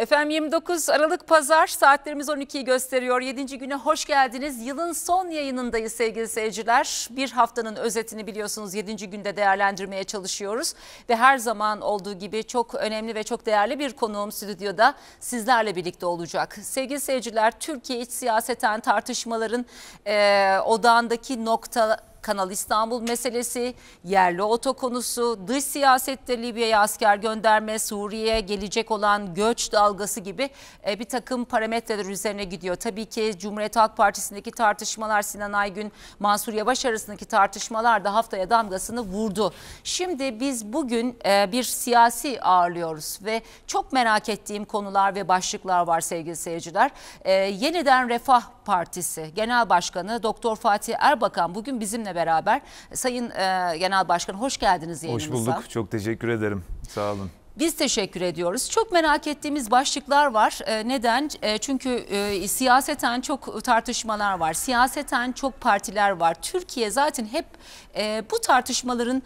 Efendim 29 Aralık Pazar saatlerimiz 12'yi gösteriyor. 7. güne hoş geldiniz. Yılın son yayınındayız sevgili seyirciler. Bir haftanın özetini biliyorsunuz 7. günde değerlendirmeye çalışıyoruz. Ve her zaman olduğu gibi çok önemli ve çok değerli bir konuğum stüdyoda sizlerle birlikte olacak. Sevgili seyirciler Türkiye iç siyaseten tartışmaların e, odağındaki nokta Kanal İstanbul meselesi, yerli oto konusu, dış siyasette Libya'ya asker gönderme, Suriye'ye gelecek olan göç dalgası gibi e, bir takım parametreler üzerine gidiyor. Tabii ki Cumhuriyet Halk Partisi'ndeki tartışmalar, Sinan Aygün, Mansur Yavaş arasındaki tartışmalar da haftaya damgasını vurdu. Şimdi biz bugün e, bir siyasi ağırlıyoruz ve çok merak ettiğim konular ve başlıklar var sevgili seyirciler. E, Yeniden Refah Partisi Genel Başkanı Doktor Fatih Erbakan bugün bizimle bizimle beraber. Sayın e, Genel Başkan hoş geldiniz yayınımıza. Hoş bulduk. Çok teşekkür ederim. Sağ olun. Biz teşekkür ediyoruz. Çok merak ettiğimiz başlıklar var. E, neden? E, çünkü e, siyaseten çok tartışmalar var. Siyaseten çok partiler var. Türkiye zaten hep bu tartışmaların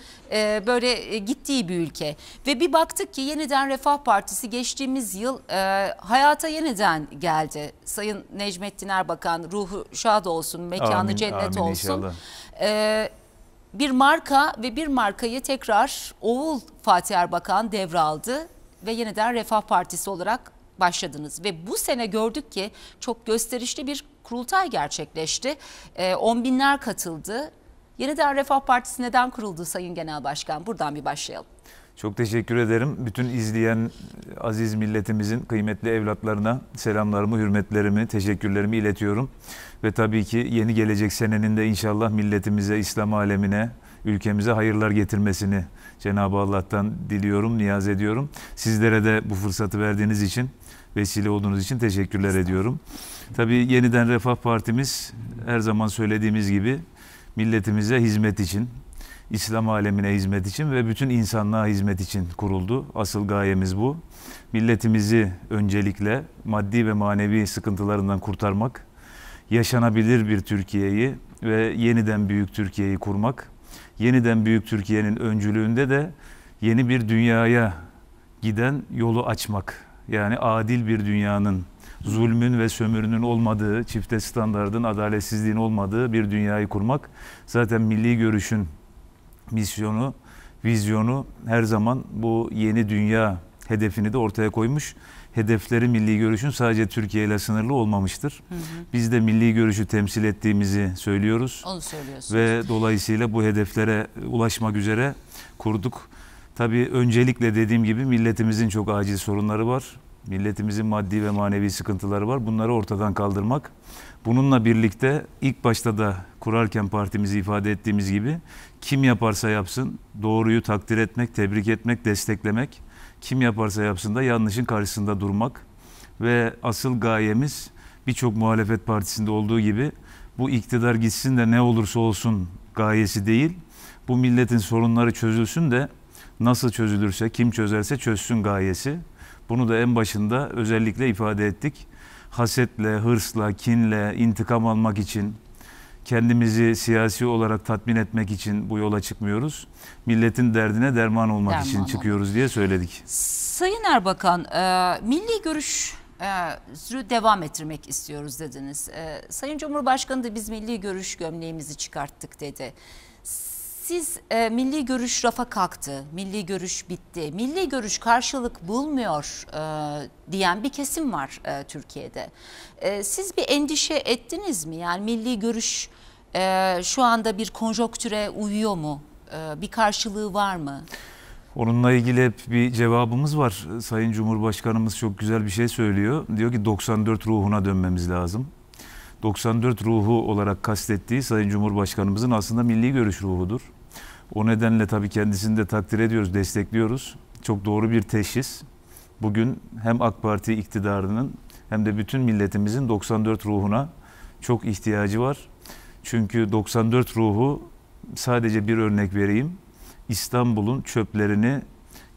böyle gittiği bir ülke. Ve bir baktık ki yeniden Refah Partisi geçtiğimiz yıl hayata yeniden geldi. Sayın Necmettin Erbakan ruhu şad olsun, mekanı amin, cennet amin olsun. Inşallah. Ee, bir marka ve bir markayı tekrar Oğul Fatih Erbakan devraldı ve yeniden Refah Partisi olarak başladınız. Ve bu sene gördük ki çok gösterişli bir kurultay gerçekleşti. E, on binler katıldı. Yeniden Refah Partisi neden kuruldu Sayın Genel Başkan? Buradan bir başlayalım. Çok teşekkür ederim. Bütün izleyen aziz milletimizin kıymetli evlatlarına selamlarımı, hürmetlerimi, teşekkürlerimi iletiyorum. Ve tabii ki yeni gelecek senenin de inşallah milletimize, İslam alemine, ülkemize hayırlar getirmesini Cenab-ı Allah'tan diliyorum, niyaz ediyorum. Sizlere de bu fırsatı verdiğiniz için, vesile olduğunuz için teşekkürler ediyorum. Tabii yeniden Refah Partimiz her zaman söylediğimiz gibi milletimize hizmet için, İslam alemine hizmet için ve bütün insanlığa hizmet için kuruldu. Asıl gayemiz bu. Milletimizi öncelikle maddi ve manevi sıkıntılarından kurtarmak, yaşanabilir bir Türkiye'yi ve yeniden büyük Türkiye'yi kurmak, yeniden büyük Türkiye'nin öncülüğünde de yeni bir dünyaya giden yolu açmak. Yani adil bir dünyanın, zulmün ve sömürünün olmadığı, çifte standardın, adaletsizliğin olmadığı bir dünyayı kurmak zaten milli görüşün misyonu, vizyonu her zaman bu yeni dünya hedefini de ortaya koymuş. Hedefleri milli görüşün sadece Türkiye ile sınırlı olmamıştır. Hı hı. Biz de milli görüşü temsil ettiğimizi söylüyoruz. Onu söylüyorsunuz. Ve dolayısıyla bu hedeflere ulaşmak üzere kurduk. Tabii öncelikle dediğim gibi milletimizin çok acil sorunları var. Milletimizin maddi ve manevi sıkıntıları var. Bunları ortadan kaldırmak. Bununla birlikte ilk başta da kurarken partimizi ifade ettiğimiz gibi kim yaparsa yapsın doğruyu takdir etmek, tebrik etmek, desteklemek. Kim yaparsa yapsın da yanlışın karşısında durmak. Ve asıl gayemiz birçok muhalefet partisinde olduğu gibi bu iktidar gitsin de ne olursa olsun gayesi değil. Bu milletin sorunları çözülsün de nasıl çözülürse, kim çözerse çözsün gayesi. Bunu da en başında özellikle ifade ettik. Hasetle, hırsla, kinle, intikam almak için kendimizi siyasi olarak tatmin etmek için bu yola çıkmıyoruz. Milletin derdine derman olmak derman için çıkıyoruz diye söyledik. Sayın Erbakan, e, milli görüş e, devam ettirmek istiyoruz dediniz. E, Sayın Cumhurbaşkanı da biz milli görüş gömleğimizi çıkarttık dedi. Siz e, milli görüş rafa kalktı, milli görüş bitti, milli görüş karşılık bulmuyor e, diyen bir kesim var e, Türkiye'de. E, siz bir endişe ettiniz mi? Yani milli görüş e, şu anda bir konjonktüre uyuyor mu? E, bir karşılığı var mı? Onunla ilgili hep bir cevabımız var. Sayın Cumhurbaşkanımız çok güzel bir şey söylüyor. Diyor ki 94 ruhuna dönmemiz lazım. 94 ruhu olarak kastettiği Sayın Cumhurbaşkanımızın aslında milli görüş ruhudur. O nedenle tabii kendisini de takdir ediyoruz, destekliyoruz. Çok doğru bir teşhis. Bugün hem AK Parti iktidarının hem de bütün milletimizin 94 ruhuna çok ihtiyacı var. Çünkü 94 ruhu sadece bir örnek vereyim. İstanbul'un çöplerini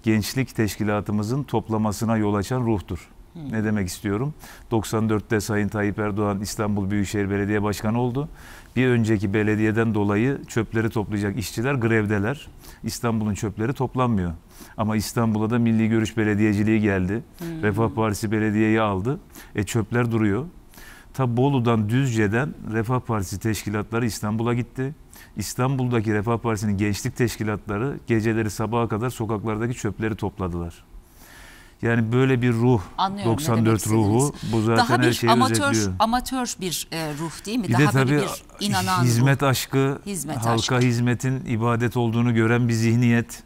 gençlik teşkilatımızın toplamasına yol açan ruhtur. Ne demek istiyorum? 94'te Sayın Tayyip Erdoğan İstanbul Büyükşehir Belediye Başkanı oldu. Bir önceki belediyeden dolayı çöpleri toplayacak işçiler grevdeler. İstanbul'un çöpleri toplanmıyor. Ama İstanbul'a da Milli Görüş Belediyeciliği geldi. Hmm. Refah Partisi belediyeyi aldı. E çöpler duruyor. Ta Bolu'dan Düzce'den Refah Partisi teşkilatları İstanbul'a gitti. İstanbul'daki Refah Partisi'nin gençlik teşkilatları geceleri sabaha kadar sokaklardaki çöpleri topladılar. Yani böyle bir ruh, Anlıyorum, 94 ruhu bu zaten Daha her şeyi amatör, özetliyor. Amatör bir e, ruh değil mi? Bir Daha de tabii bir inanan hizmet ruh. aşkı, hizmet halka aşkı. hizmetin ibadet olduğunu gören bir zihniyet.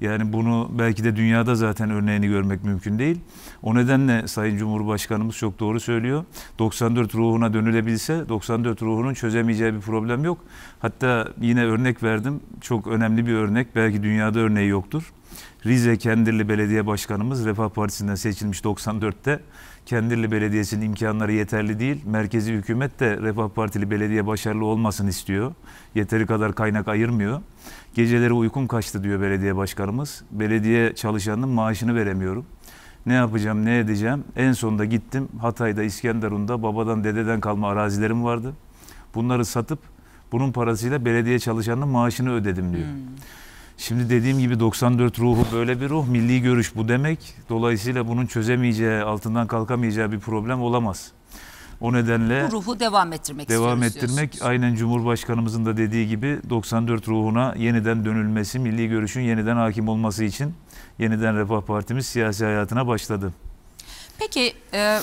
Yani bunu belki de dünyada zaten örneğini görmek mümkün değil. O nedenle Sayın Cumhurbaşkanımız çok doğru söylüyor. 94 ruhuna dönülebilse 94 ruhunun çözemeyeceği bir problem yok. Hatta yine örnek verdim. Çok önemli bir örnek. Belki dünyada örneği yoktur. Rize Kendirli Belediye Başkanımız Refah Partisi'nden seçilmiş 94'te. Kendirli Belediyesi'nin imkanları yeterli değil. Merkezi hükümet de Refah Partili belediye başarılı olmasın istiyor. Yeteri kadar kaynak ayırmıyor. Geceleri uykum kaçtı diyor belediye başkanımız. Belediye çalışanının maaşını veremiyorum. Ne yapacağım, ne edeceğim? En sonunda gittim Hatay'da, İskenderun'da babadan, dededen kalma arazilerim vardı. Bunları satıp bunun parasıyla belediye çalışanının maaşını ödedim diyor. Hmm. Şimdi dediğim gibi 94 ruhu böyle bir ruh. Milli görüş bu demek. Dolayısıyla bunun çözemeyeceği, altından kalkamayacağı bir problem olamaz. O nedenle bu ruhu devam ettirmek devam ettirmek aynen Cumhurbaşkanımızın da dediği gibi 94 ruhuna yeniden dönülmesi, milli görüşün yeniden hakim olması için yeniden Refah Partimiz siyasi hayatına başladı. Peki e,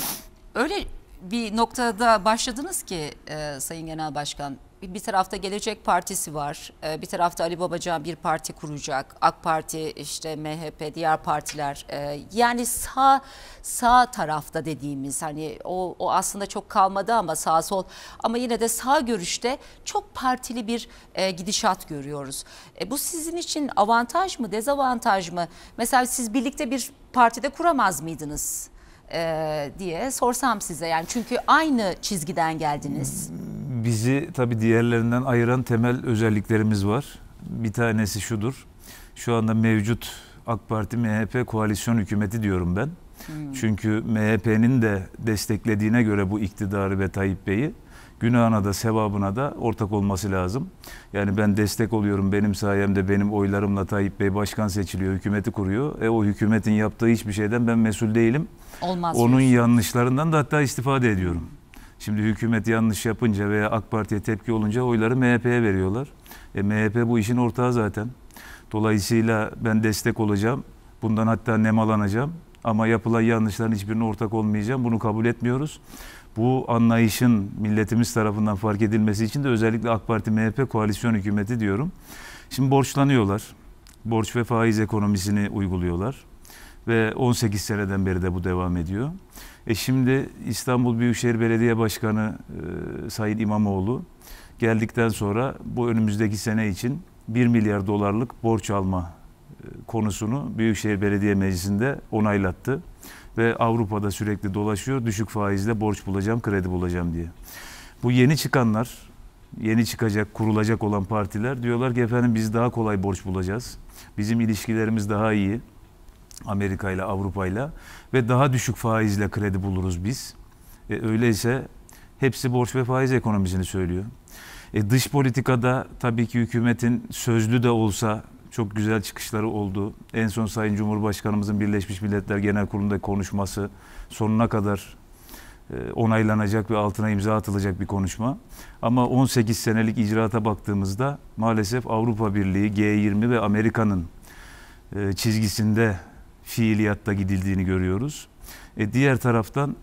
öyle bir noktada başladınız ki e, Sayın Genel Başkan bir tarafta Gelecek Partisi var. E, bir tarafta Ali Babacan bir parti kuracak. AK Parti, işte MHP, diğer partiler. E, yani sağ sağ tarafta dediğimiz hani o, o aslında çok kalmadı ama sağ sol ama yine de sağ görüşte çok partili bir e, gidişat görüyoruz. Bu sizin için avantaj mı, dezavantaj mı? Mesela siz birlikte bir partide kuramaz mıydınız? diye sorsam size yani çünkü aynı çizgiden geldiniz. Hmm bizi tabii diğerlerinden ayıran temel özelliklerimiz var. Bir tanesi şudur. Şu anda mevcut AK Parti MHP koalisyon hükümeti diyorum ben. Hmm. Çünkü MHP'nin de desteklediğine göre bu iktidarı ve Tayyip Bey'i günahına da sevabına da ortak olması lazım. Yani ben destek oluyorum benim sayemde benim oylarımla Tayyip Bey başkan seçiliyor, hükümeti kuruyor. E o hükümetin yaptığı hiçbir şeyden ben mesul değilim. Olmaz. Onun yanlışlarından da hatta istifade ediyorum. Şimdi hükümet yanlış yapınca veya AK Parti'ye tepki olunca oyları MHP'ye veriyorlar. E, MHP bu işin ortağı zaten. Dolayısıyla ben destek olacağım. Bundan hatta nemalanacağım. Ama yapılan yanlışların hiçbirine ortak olmayacağım. Bunu kabul etmiyoruz. Bu anlayışın milletimiz tarafından fark edilmesi için de özellikle AK Parti-MHP koalisyon hükümeti diyorum. Şimdi borçlanıyorlar. Borç ve faiz ekonomisini uyguluyorlar. Ve 18 seneden beri de bu devam ediyor. E şimdi İstanbul Büyükşehir Belediye Başkanı e, Sayın İmamoğlu geldikten sonra bu önümüzdeki sene için 1 milyar dolarlık borç alma e, konusunu Büyükşehir Belediye Meclisi'nde onaylattı. Ve Avrupa'da sürekli dolaşıyor düşük faizle borç bulacağım, kredi bulacağım diye. Bu yeni çıkanlar, yeni çıkacak, kurulacak olan partiler diyorlar ki efendim biz daha kolay borç bulacağız. Bizim ilişkilerimiz daha iyi Amerika ile Avrupa ile ve daha düşük faizle kredi buluruz biz. E, öyleyse hepsi borç ve faiz ekonomisini söylüyor. E, dış politikada tabii ki hükümetin sözlü de olsa çok güzel çıkışları oldu. En son Sayın Cumhurbaşkanımızın Birleşmiş Milletler Genel Kurulu'nda konuşması sonuna kadar e, onaylanacak ve altına imza atılacak bir konuşma. Ama 18 senelik icraata baktığımızda maalesef Avrupa Birliği, G20 ve Amerika'nın e, çizgisinde fiiliyatta gidildiğini görüyoruz. E, diğer taraftan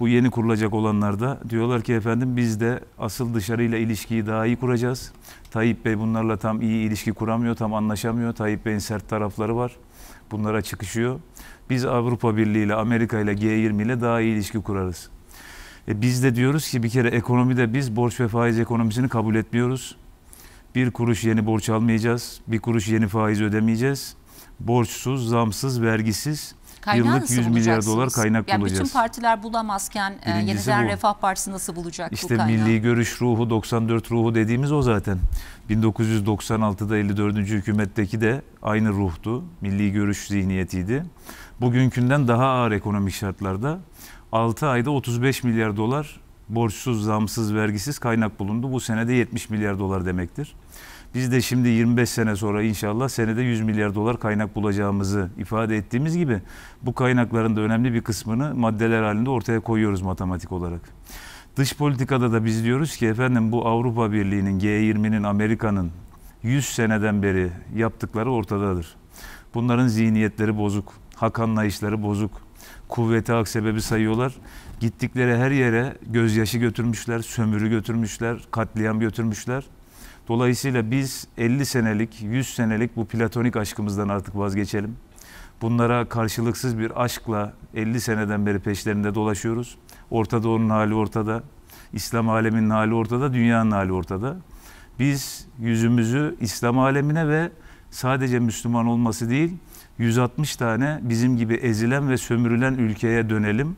bu yeni kurulacak olanlarda diyorlar ki efendim biz de asıl dışarıyla ilişkiyi daha iyi kuracağız. Tayyip Bey bunlarla tam iyi ilişki kuramıyor, tam anlaşamıyor. Tayyip Bey'in sert tarafları var. Bunlara çıkışıyor. Biz Avrupa Birliği ile Amerika ile G20 ile daha iyi ilişki kurarız. E biz de diyoruz ki bir kere ekonomide biz borç ve faiz ekonomisini kabul etmiyoruz. Bir kuruş yeni borç almayacağız, bir kuruş yeni faiz ödemeyeceğiz borçsuz, zamsız, vergisiz Kaynağı yıllık 100 milyar dolar kaynak yani bulacağız. Bütün partiler bulamazken e, Birincisi yeniden bu. Refah Partisi nasıl bulacak işte bu kaynağı? İşte milli görüş ruhu 94 ruhu dediğimiz o zaten. 1996'da 54. hükümetteki de aynı ruhtu. Milli görüş zihniyetiydi. Bugünkünden daha ağır ekonomik şartlarda 6 ayda 35 milyar dolar borçsuz, zamsız, vergisiz kaynak bulundu. Bu senede 70 milyar dolar demektir. Biz de şimdi 25 sene sonra inşallah senede 100 milyar dolar kaynak bulacağımızı ifade ettiğimiz gibi bu kaynakların da önemli bir kısmını maddeler halinde ortaya koyuyoruz matematik olarak. Dış politikada da biz diyoruz ki efendim bu Avrupa Birliği'nin, G20'nin, Amerika'nın 100 seneden beri yaptıkları ortadadır. Bunların zihniyetleri bozuk, hak anlayışları bozuk, kuvveti hak sebebi sayıyorlar. Gittikleri her yere gözyaşı götürmüşler, sömürü götürmüşler, katliam götürmüşler. Dolayısıyla biz 50 senelik, 100 senelik bu platonik aşkımızdan artık vazgeçelim. Bunlara karşılıksız bir aşkla 50 seneden beri peşlerinde dolaşıyoruz. Orta Doğu'nun hali ortada, İslam aleminin hali ortada, dünyanın hali ortada. Biz yüzümüzü İslam alemine ve sadece Müslüman olması değil, 160 tane bizim gibi ezilen ve sömürülen ülkeye dönelim.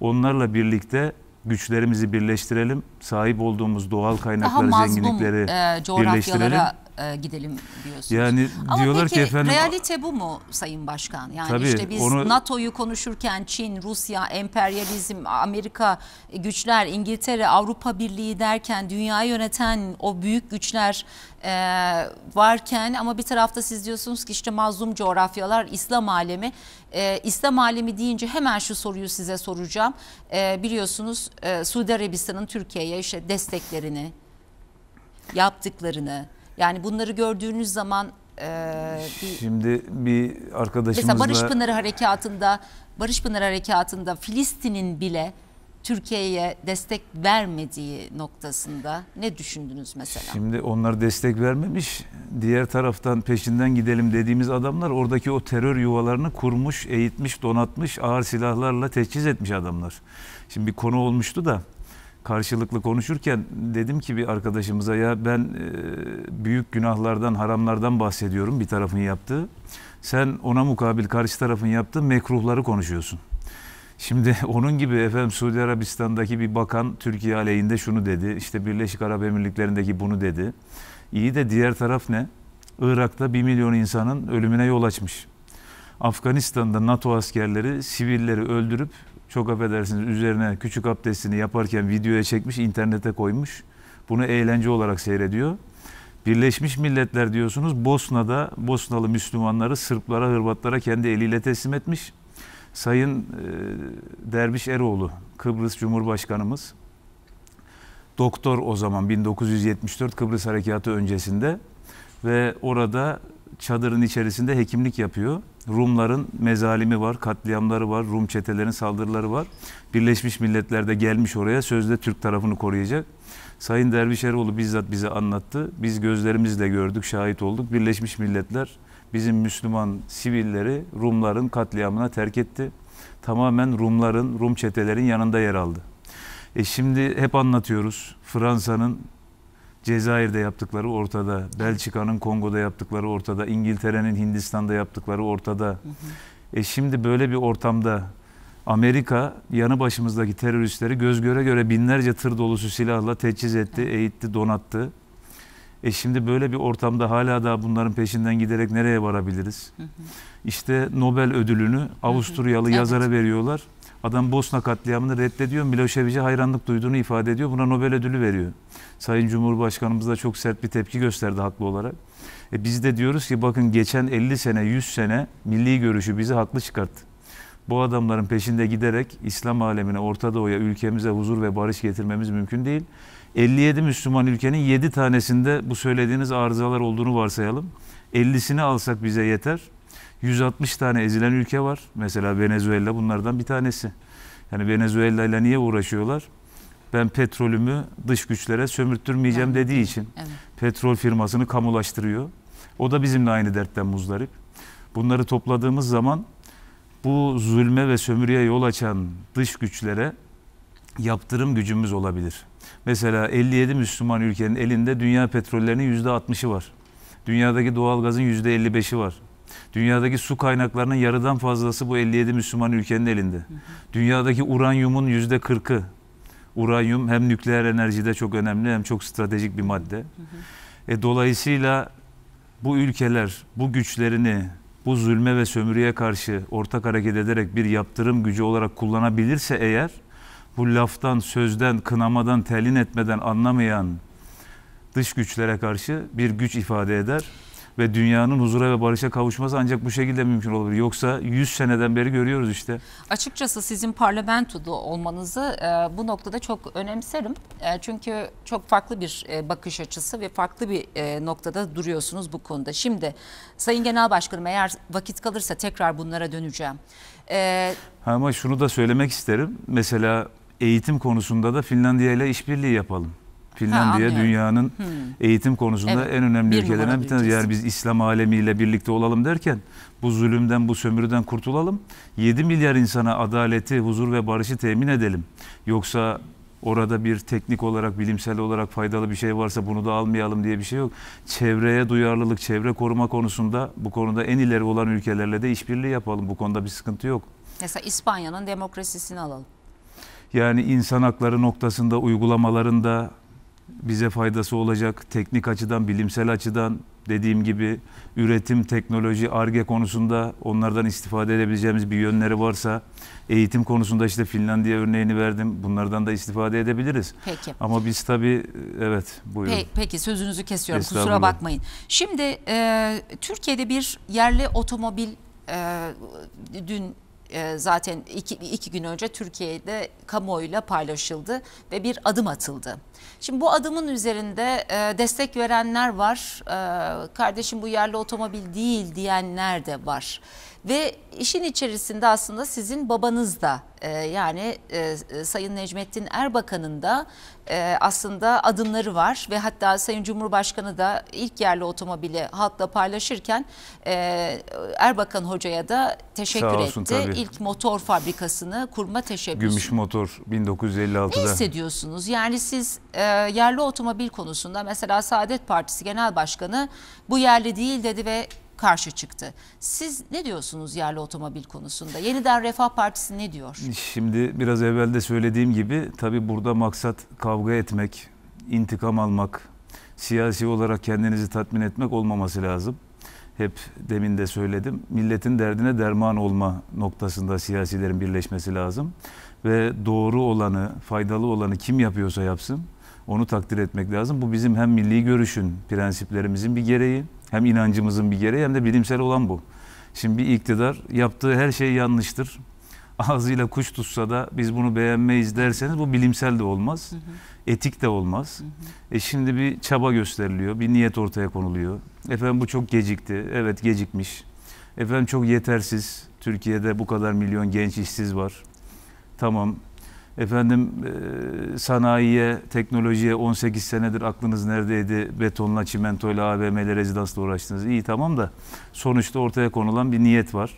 Onlarla birlikte güçlerimizi birleştirelim. Sahip olduğumuz doğal kaynakları, zenginlikleri e, birleştirelim e, gidelim diyorsunuz. Yani Ama diyorlar peki, ki efendim realite bu mu Sayın Başkan? Yani tabii, işte biz onu... NATO'yu konuşurken Çin, Rusya, emperyalizm, Amerika güçler, İngiltere, Avrupa Birliği derken dünyayı yöneten o büyük güçler e, varken ama bir tarafta siz diyorsunuz ki işte mazlum coğrafyalar, İslam alemi. E, İslam alemi deyince hemen şu soruyu size soracağım. E, biliyorsunuz e, Suudi Arabistan'ın Türkiye'ye işte desteklerini yaptıklarını yani bunları gördüğünüz zaman e, bir, şimdi bir arkadaşımızla mesela Barış Pınarı harekatında Barış Pınarı harekatında Filistin'in bile Türkiye'ye destek vermediği noktasında ne düşündünüz mesela? Şimdi onlar destek vermemiş. Diğer taraftan peşinden gidelim dediğimiz adamlar oradaki o terör yuvalarını kurmuş, eğitmiş, donatmış, ağır silahlarla teçhiz etmiş adamlar. Şimdi bir konu olmuştu da karşılıklı konuşurken dedim ki bir arkadaşımıza ya ben e, büyük günahlardan, haramlardan bahsediyorum bir tarafın yaptığı. Sen ona mukabil karşı tarafın yaptığı mekruhları konuşuyorsun. Şimdi onun gibi efendim Suudi Arabistan'daki bir bakan Türkiye aleyhinde şunu dedi. İşte Birleşik Arap Emirlikleri'ndeki bunu dedi. İyi de diğer taraf ne? Irak'ta bir milyon insanın ölümüne yol açmış. Afganistan'da NATO askerleri sivilleri öldürüp çok affedersiniz üzerine küçük abdestini yaparken videoya çekmiş, internete koymuş. Bunu eğlence olarak seyrediyor. Birleşmiş Milletler diyorsunuz Bosna'da Bosnalı Müslümanları Sırplara, Hırvatlara kendi eliyle teslim etmiş. Sayın e, Derviş Eroğlu, Kıbrıs Cumhurbaşkanımız, doktor o zaman 1974 Kıbrıs Harekatı öncesinde ve orada çadırın içerisinde hekimlik yapıyor. Rumların mezalimi var, katliamları var, Rum çetelerinin saldırıları var. Birleşmiş Milletler de gelmiş oraya sözde Türk tarafını koruyacak. Sayın Derviş Eroğlu bizzat bize anlattı. Biz gözlerimizle gördük, şahit olduk. Birleşmiş Milletler bizim Müslüman sivilleri Rumların katliamına terk etti. Tamamen Rumların, Rum çetelerin yanında yer aldı. E şimdi hep anlatıyoruz Fransa'nın Cezayir'de yaptıkları ortada, Belçika'nın Kongo'da yaptıkları ortada, İngiltere'nin Hindistan'da yaptıkları ortada. E şimdi böyle bir ortamda Amerika yanı başımızdaki teröristleri göz göre göre binlerce tır dolusu silahla teçhiz etti, eğitti, donattı. E şimdi böyle bir ortamda hala daha bunların peşinden giderek nereye varabiliriz? Hı hı. İşte Nobel ödülünü Avusturyalı hı hı. yazara evet. veriyorlar. Adam Bosna katliamını reddediyor. Miloševiç'e hayranlık duyduğunu ifade ediyor. Buna Nobel ödülü veriyor. Sayın Cumhurbaşkanımız da çok sert bir tepki gösterdi haklı olarak. E biz de diyoruz ki bakın geçen 50 sene 100 sene milli görüşü bizi haklı çıkarttı. Bu adamların peşinde giderek İslam alemine, Orta Doğu'ya, ülkemize huzur ve barış getirmemiz mümkün değil. 57 Müslüman ülkenin 7 tanesinde bu söylediğiniz arızalar olduğunu varsayalım. 50'sini alsak bize yeter. 160 tane ezilen ülke var. Mesela Venezuela bunlardan bir tanesi. Yani Venezuela ile niye uğraşıyorlar? Ben petrolümü dış güçlere sömürttürmeyeceğim evet. dediği için evet. petrol firmasını kamulaştırıyor. O da bizimle aynı dertten muzdarip. Bunları topladığımız zaman bu zulme ve sömürüye yol açan dış güçlere yaptırım gücümüz olabilir. Mesela 57 Müslüman ülkenin elinde dünya petrollerinin %60'ı var. Dünyadaki doğalgazın %55'i var. Dünyadaki su kaynaklarının yarıdan fazlası bu 57 Müslüman ülkenin elinde. Hı hı. Dünyadaki uranyumun yüzde 40'ı. Uranyum hem nükleer enerjide çok önemli hem çok stratejik bir madde. Hı hı. E, dolayısıyla bu ülkeler bu güçlerini bu zulme ve sömürüye karşı ortak hareket ederek bir yaptırım gücü olarak kullanabilirse eğer bu laftan, sözden, kınamadan, telin etmeden anlamayan dış güçlere karşı bir güç ifade eder ve dünyanın huzura ve barışa kavuşması ancak bu şekilde mümkün olabilir. Yoksa 100 seneden beri görüyoruz işte. Açıkçası sizin parlamentoda olmanızı e, bu noktada çok önemserim. E, çünkü çok farklı bir e, bakış açısı ve farklı bir e, noktada duruyorsunuz bu konuda. Şimdi Sayın Genel Başkanım eğer vakit kalırsa tekrar bunlara döneceğim. E, Ama şunu da söylemek isterim. Mesela eğitim konusunda da Finlandiya ile işbirliği yapalım. Finlandiya anlıyorum. dünyanın hmm. eğitim konusunda evet, en önemli bir ülkelerinden bir tanesi. Yani biz İslam alemiyle birlikte olalım derken bu zulümden, bu sömürüden kurtulalım. 7 milyar insana adaleti, huzur ve barışı temin edelim. Yoksa orada bir teknik olarak, bilimsel olarak faydalı bir şey varsa bunu da almayalım diye bir şey yok. Çevreye duyarlılık, çevre koruma konusunda bu konuda en ileri olan ülkelerle de işbirliği yapalım. Bu konuda bir sıkıntı yok. Mesela İspanya'nın demokrasisini alalım. Yani insan hakları noktasında uygulamalarında bize faydası olacak teknik açıdan, bilimsel açıdan dediğim gibi üretim, teknoloji, ARGE konusunda onlardan istifade edebileceğimiz bir yönleri varsa eğitim konusunda işte Finlandiya örneğini verdim. Bunlardan da istifade edebiliriz. Peki. Ama biz tabii evet buyurun. Pe peki sözünüzü kesiyorum kusura bakmayın. Şimdi e, Türkiye'de bir yerli otomobil e, dün e, zaten iki, iki gün önce Türkiye'de kamuoyuyla paylaşıldı ve bir adım atıldı. Şimdi bu adımın üzerinde e, destek verenler var. E, kardeşim bu yerli otomobil değil diyenler de var. Ve işin içerisinde aslında sizin babanız da e, yani e, e, Sayın Necmettin Erbakan'ın da e, aslında adımları var ve hatta Sayın Cumhurbaşkanı da ilk yerli otomobili halkla paylaşırken e, Erbakan Hoca'ya da teşekkür Sağ olsun, etti. Tabii. İlk motor fabrikasını kurma teşebbüsü. Gümüş Motor 1956'da. Ne hissediyorsunuz? Yani siz e, yerli otomobil konusunda mesela Saadet Partisi Genel Başkanı bu yerli değil dedi ve karşı çıktı. Siz ne diyorsunuz yerli otomobil konusunda? Yeniden Refah Partisi ne diyor? Şimdi biraz evvel de söylediğim gibi tabii burada maksat kavga etmek, intikam almak, siyasi olarak kendinizi tatmin etmek olmaması lazım. Hep demin de söyledim. Milletin derdine derman olma noktasında siyasilerin birleşmesi lazım. Ve doğru olanı, faydalı olanı kim yapıyorsa yapsın onu takdir etmek lazım. Bu bizim hem milli görüşün, prensiplerimizin bir gereği hem inancımızın bir gereği hem de bilimsel olan bu. Şimdi bir iktidar yaptığı her şey yanlıştır. Ağzıyla kuş tutsa da biz bunu beğenmeyiz derseniz bu bilimsel de olmaz. Hı hı. Etik de olmaz. Hı hı. E şimdi bir çaba gösteriliyor, bir niyet ortaya konuluyor. Efendim bu çok gecikti. Evet gecikmiş. Efendim çok yetersiz. Türkiye'de bu kadar milyon genç işsiz var. Tamam Efendim e, sanayiye, teknolojiye 18 senedir aklınız neredeydi? Betonla, çimentoyla, AVM'le, rezidansla uğraştınız. İyi tamam da sonuçta ortaya konulan bir niyet var.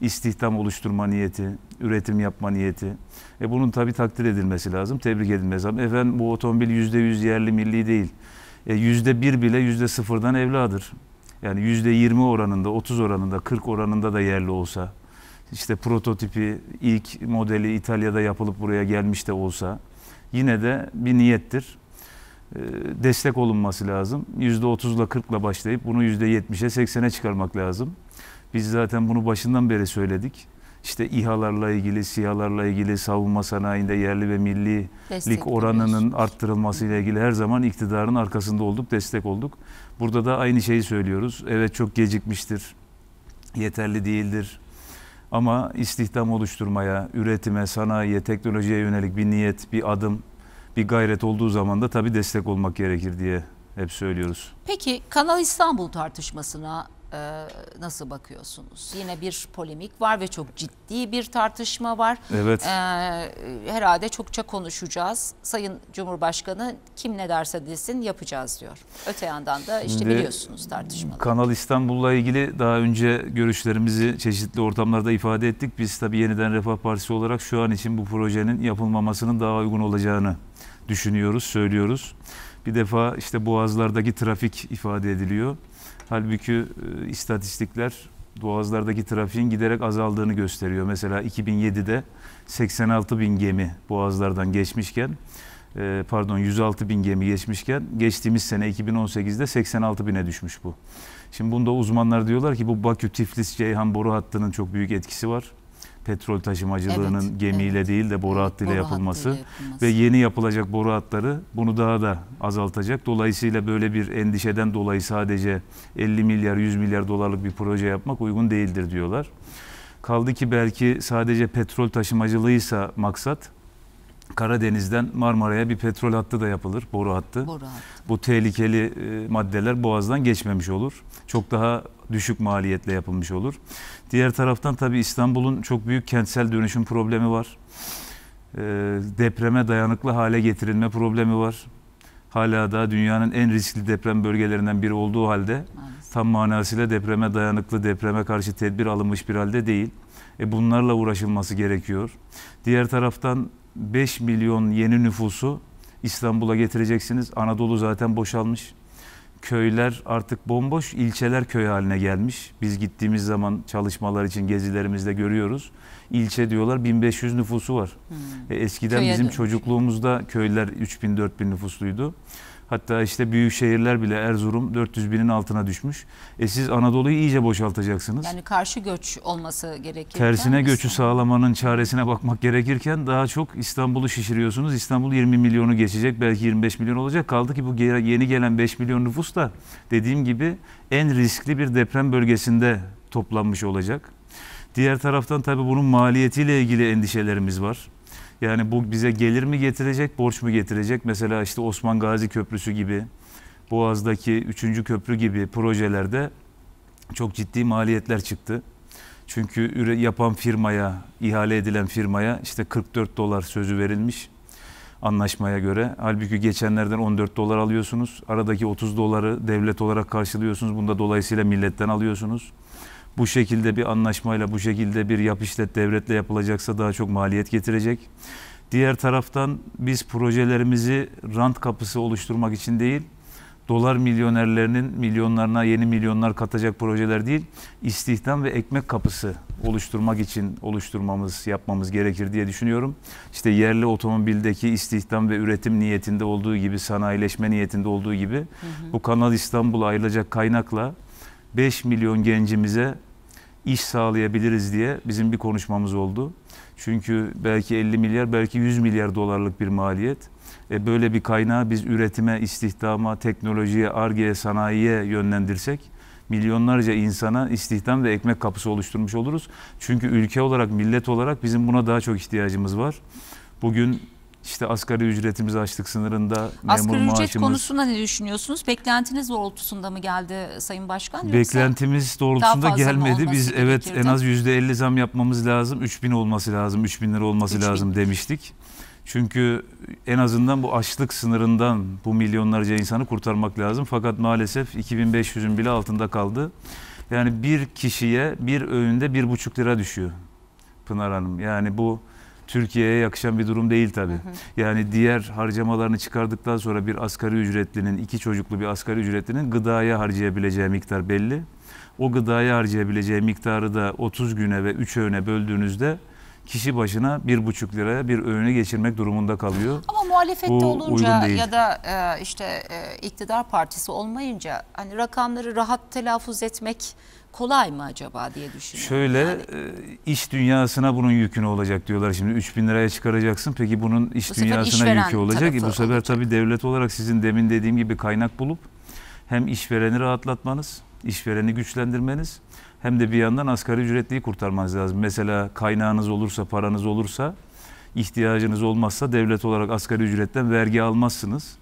İstihdam oluşturma niyeti, üretim yapma niyeti. E bunun tabi takdir edilmesi lazım, tebrik edilmesi lazım. Efendim bu otomobil %100 yerli milli değil. E, %1 bile %0'dan evladır. Yani %20 oranında, 30 oranında, 40 oranında da yerli olsa işte prototipi ilk modeli İtalya'da yapılıp buraya gelmiş de olsa yine de bir niyettir. Ee, destek olunması lazım. Yüzde otuzla kırkla başlayıp bunu yüzde yetmiş'e, seksene çıkarmak lazım. Biz zaten bunu başından beri söyledik. İşte İHA'larla ilgili, SİHA'larla ilgili savunma sanayinde yerli ve millilik oranının arttırılması ile ilgili her zaman iktidarın arkasında olduk, destek olduk. Burada da aynı şeyi söylüyoruz. Evet çok gecikmiştir, yeterli değildir ama istihdam oluşturmaya, üretime, sanayiye, teknolojiye yönelik bir niyet, bir adım, bir gayret olduğu zaman da tabii destek olmak gerekir diye hep söylüyoruz. Peki Kanal İstanbul tartışmasına e, nasıl bakıyorsunuz? Yine bir polemik var ve çok ciddi bir tartışma var. Evet. E, herhalde çokça konuşacağız. Sayın Cumhurbaşkanı kim ne derse desin yapacağız diyor. Öte yandan da işte Şimdi, biliyorsunuz tartışmaları. Kanal İstanbul'la ilgili daha önce görüşlerimizi çeşitli ortamlarda ifade ettik. Biz tabii yeniden Refah Partisi olarak şu an için bu projenin yapılmamasının daha uygun olacağını düşünüyoruz, söylüyoruz. Bir defa işte boğazlardaki trafik ifade ediliyor. Halbuki e, istatistikler boğazlardaki trafiğin giderek azaldığını gösteriyor. Mesela 2007'de 86 bin gemi boğazlardan geçmişken e, pardon 106 bin gemi geçmişken geçtiğimiz sene 2018'de 86 bine düşmüş bu. Şimdi bunda uzmanlar diyorlar ki bu Bakü Tiflis Ceyhan boru hattının çok büyük etkisi var petrol taşımacılığının evet, gemiyle evet. değil de boru hattıyla boru yapılması, yapılması ve yeni yapılacak boru hatları bunu daha da azaltacak. Dolayısıyla böyle bir endişeden dolayı sadece 50 milyar 100 milyar dolarlık bir proje yapmak uygun değildir diyorlar. Kaldı ki belki sadece petrol taşımacılığıysa maksat Karadeniz'den Marmara'ya bir petrol hattı da yapılır, boru hattı. Boru hattı. Bu tehlikeli e, maddeler boğazdan geçmemiş olur. Çok daha düşük maliyetle yapılmış olur. Diğer taraftan tabii İstanbul'un çok büyük kentsel dönüşüm problemi var. E, depreme dayanıklı hale getirilme problemi var. Hala da dünyanın en riskli deprem bölgelerinden biri olduğu halde Maalesef. tam manasıyla depreme dayanıklı, depreme karşı tedbir alınmış bir halde değil. E bunlarla uğraşılması gerekiyor. Diğer taraftan 5 milyon yeni nüfusu İstanbul'a getireceksiniz. Anadolu zaten boşalmış köyler artık bomboş, ilçeler köy haline gelmiş. Biz gittiğimiz zaman çalışmalar için gezilerimizde görüyoruz. İlçe diyorlar 1500 nüfusu var. Hmm. E, eskiden Köye bizim dönmüş. çocukluğumuzda köyler 3000-4000 nüfusluydu. Hatta işte büyük şehirler bile Erzurum 400 binin altına düşmüş. E siz Anadolu'yu iyice boşaltacaksınız. Yani karşı göç olması gerekir. Tersine göçü sağlamanın çaresine bakmak gerekirken daha çok İstanbul'u şişiriyorsunuz. İstanbul 20 milyonu geçecek belki 25 milyon olacak. Kaldı ki bu yeni gelen 5 milyon nüfus da dediğim gibi en riskli bir deprem bölgesinde toplanmış olacak. Diğer taraftan tabii bunun maliyetiyle ilgili endişelerimiz var. Yani bu bize gelir mi getirecek, borç mu getirecek? Mesela işte Osman Gazi Köprüsü gibi, Boğaz'daki 3. köprü gibi projelerde çok ciddi maliyetler çıktı. Çünkü yapan firmaya, ihale edilen firmaya işte 44 dolar sözü verilmiş anlaşmaya göre. Halbuki geçenlerden 14 dolar alıyorsunuz. Aradaki 30 doları devlet olarak karşılıyorsunuz. Bunda dolayısıyla milletten alıyorsunuz bu şekilde bir anlaşmayla, bu şekilde bir yap işlet devletle yapılacaksa daha çok maliyet getirecek. Diğer taraftan biz projelerimizi rant kapısı oluşturmak için değil, dolar milyonerlerinin milyonlarına yeni milyonlar katacak projeler değil, istihdam ve ekmek kapısı oluşturmak için oluşturmamız, yapmamız gerekir diye düşünüyorum. İşte yerli otomobildeki istihdam ve üretim niyetinde olduğu gibi, sanayileşme niyetinde olduğu gibi hı hı. bu Kanal İstanbul'a ayrılacak kaynakla 5 milyon gencimize iş sağlayabiliriz diye bizim bir konuşmamız oldu. Çünkü belki 50 milyar, belki 100 milyar dolarlık bir maliyet. E böyle bir kaynağı biz üretime, istihdama, teknolojiye, argeye, sanayiye yönlendirsek milyonlarca insana istihdam ve ekmek kapısı oluşturmuş oluruz. Çünkü ülke olarak, millet olarak bizim buna daha çok ihtiyacımız var. Bugün işte asgari ücretimizi açtık sınırında memur asgari maaşımız. ücret konusunda ne düşünüyorsunuz? Beklentiniz doğrultusunda mı geldi Sayın Başkan? Beklentimiz doğrultusunda gelmedi. Biz gerekirdi? evet en az %50 zam yapmamız lazım. 3000 olması lazım, 3000 lira olması 3000. lazım demiştik. Çünkü en azından bu açlık sınırından bu milyonlarca insanı kurtarmak lazım. Fakat maalesef 2500'ün bile altında kaldı. Yani bir kişiye bir öğünde bir buçuk lira düşüyor Pınar Hanım. Yani bu Türkiye'ye yakışan bir durum değil tabii. Hı hı. Yani diğer harcamalarını çıkardıktan sonra bir asgari ücretlinin, iki çocuklu bir asgari ücretlinin gıdaya harcayabileceği miktar belli. O gıdaya harcayabileceği miktarı da 30 güne ve 3 öğüne böldüğünüzde kişi başına bir buçuk liraya bir öğünü geçirmek durumunda kalıyor. Ama muhalefette Bu olunca ya da e, işte e, iktidar partisi olmayınca hani rakamları rahat telaffuz etmek kolay mı acaba diye düşünüyorum. Şöyle yani. E, iş dünyasına bunun yükünü olacak diyorlar. Şimdi 3 bin liraya çıkaracaksın. Peki bunun iş bu dünyasına yükü olacak. E, bu sefer olacak. tabii devlet olarak sizin demin dediğim gibi kaynak bulup hem işvereni rahatlatmanız, işvereni güçlendirmeniz hem de bir yandan asgari ücretliyi kurtarmanız lazım. Mesela kaynağınız olursa, paranız olursa, ihtiyacınız olmazsa devlet olarak asgari ücretten vergi almazsınız.